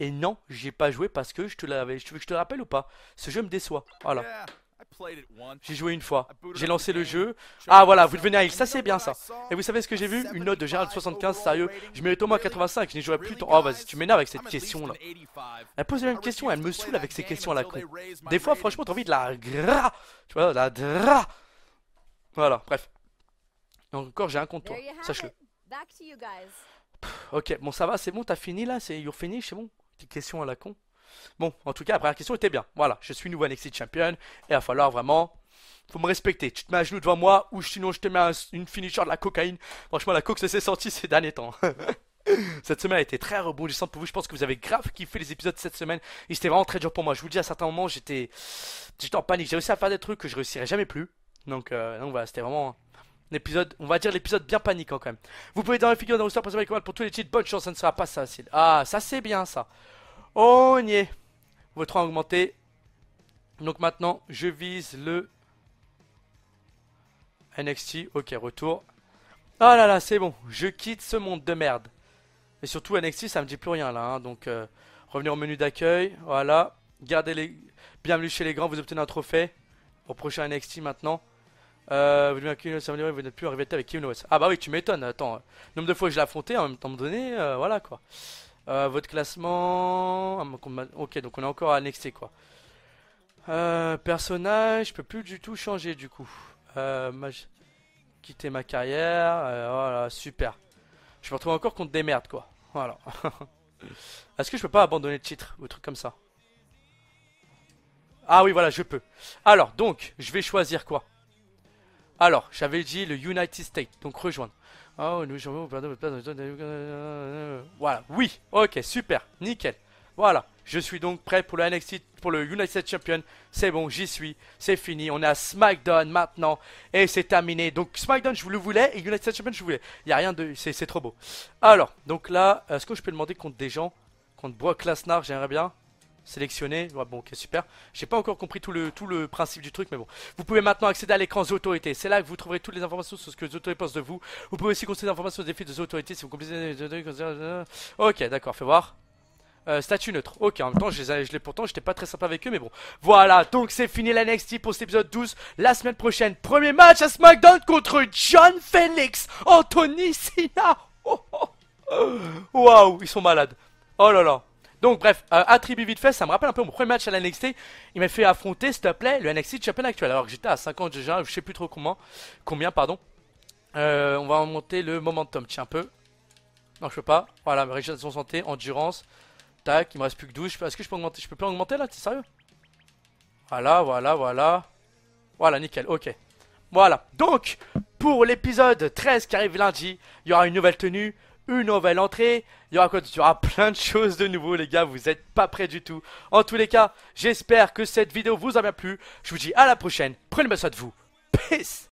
S1: Et non, j'ai pas joué parce que je te l'avais. Tu veux que je te le rappelle ou pas Ce jeu me déçoit. Voilà. J'ai joué une fois. J'ai lancé le jeu. Ah voilà, vous devenez il ça c'est bien ça. Et vous savez ce que j'ai vu Une note de Gérald 75, sérieux. Je mets au moins 85, je n'y jouerai plus Oh vas-y, bah, tu m'énerves avec cette question là. Elle pose la même question, elle me saoule avec ces questions à la con. Des fois, franchement, t'as envie de la gra. Tu vois, la dra. Voilà, bref. encore, j'ai un compte, toi. Sache-le. Ok, bon ça va, c'est bon, t'as fini là, c'est you're fini, c'est bon. Petite question à la con. Bon, en tout cas, la première question était bien. Voilà, je suis nouveau NXT Champion et il va falloir vraiment. Faut me respecter. Tu te mets à genoux devant moi ou sinon je te mets une finisher de la cocaïne. Franchement, la coke s'est sorti ces derniers temps. cette semaine a été très rebondissante pour vous. Je pense que vous avez grave kiffé les épisodes cette semaine. Et c'était vraiment très dur pour moi. Je vous dis, à certains moments, j'étais, j'étais en panique. J'ai réussi à faire des trucs que je réussirais jamais plus. Donc, euh, donc voilà, c'était vraiment épisode, on va dire l'épisode bien paniquant quand même. Vous pouvez dans la figure d'un roster principal pour tous les cheats, bonne chance, ça ne sera pas facile. Ah, ça c'est bien ça. On y est. Votre rang augmenté. Donc maintenant, je vise le NXT. Ok, retour. Ah là là, c'est bon. Je quitte ce monde de merde. Et surtout, NXT, ça me dit plus rien là. Hein. Donc, euh, revenez au menu d'accueil. Voilà. Gardez les. Bienvenue chez les grands, vous obtenez un trophée. Au prochain NXT maintenant. Euh, vous n'êtes plus arrivé avec Ah bah oui, tu m'étonnes, attends. Nombre de fois que je l'ai affronté, en même temps donné, euh, voilà quoi. Euh, votre classement... Ah, ok, donc on est encore annexé quoi. Euh, personnage, je peux plus du tout changer du coup. Euh, quitter ma carrière, euh, voilà, super. Je me retrouve encore contre des merdes quoi. Voilà. Est-ce que je peux pas abandonner le titre ou truc comme ça Ah oui, voilà, je peux. Alors, donc, je vais choisir quoi alors, j'avais dit le United States, donc rejoindre. Oh, nous Voilà, oui, ok, super, nickel. Voilà, je suis donc prêt pour le NXT, pour le United Champion. C'est bon, j'y suis, c'est fini. On est à SmackDown maintenant et c'est terminé. Donc SmackDown, je vous le voulais et United States Champion, je voulais. Il y a rien de, c'est trop beau. Alors, donc là, est-ce que je peux demander contre des gens, contre Brock Lesnar, j'aimerais bien. Sélectionné, Ouais, bon, ok, super. J'ai pas encore compris tout le, tout le principe du truc, mais bon. Vous pouvez maintenant accéder à l'écran des autorités. C'est là que vous trouverez toutes les informations sur ce que les autorités pensent de vous. Vous pouvez aussi consulter des informations des défis des autorités si vous comprenez Ok, d'accord, fais voir. Euh, statut neutre. Ok, en même temps, je l'ai pourtant, j'étais pas très sympa avec eux, mais bon. Voilà, donc c'est fini la NXT pour cet épisode 12. La semaine prochaine, premier match à SmackDown contre John Phoenix, Anthony Cena. Waouh, ils sont malades. Oh là là. Donc bref, euh, attribut vite fait, ça me rappelle un peu mon premier match à la Il m'a fait affronter, s'il te plaît, le NXT Champion actuel. Alors que j'étais à 50 déjà, je sais plus trop comment, combien, pardon. Euh, on va monter le momentum, tiens un peu. Non, je peux pas. Voilà, régulation santé, endurance. Tac, il me reste plus que 12. Est-ce que je peux augmenter Je peux pas augmenter là, t'es sérieux Voilà, voilà, voilà. Voilà, nickel, ok. Voilà, donc, pour l'épisode 13 qui arrive lundi, il y aura une nouvelle tenue une nouvelle entrée. Il y aura quoi plein de choses de nouveau, les gars. Vous êtes pas prêts du tout. En tous les cas, j'espère que cette vidéo vous a bien plu. Je vous dis à la prochaine. Prenez bien soin de vous. Peace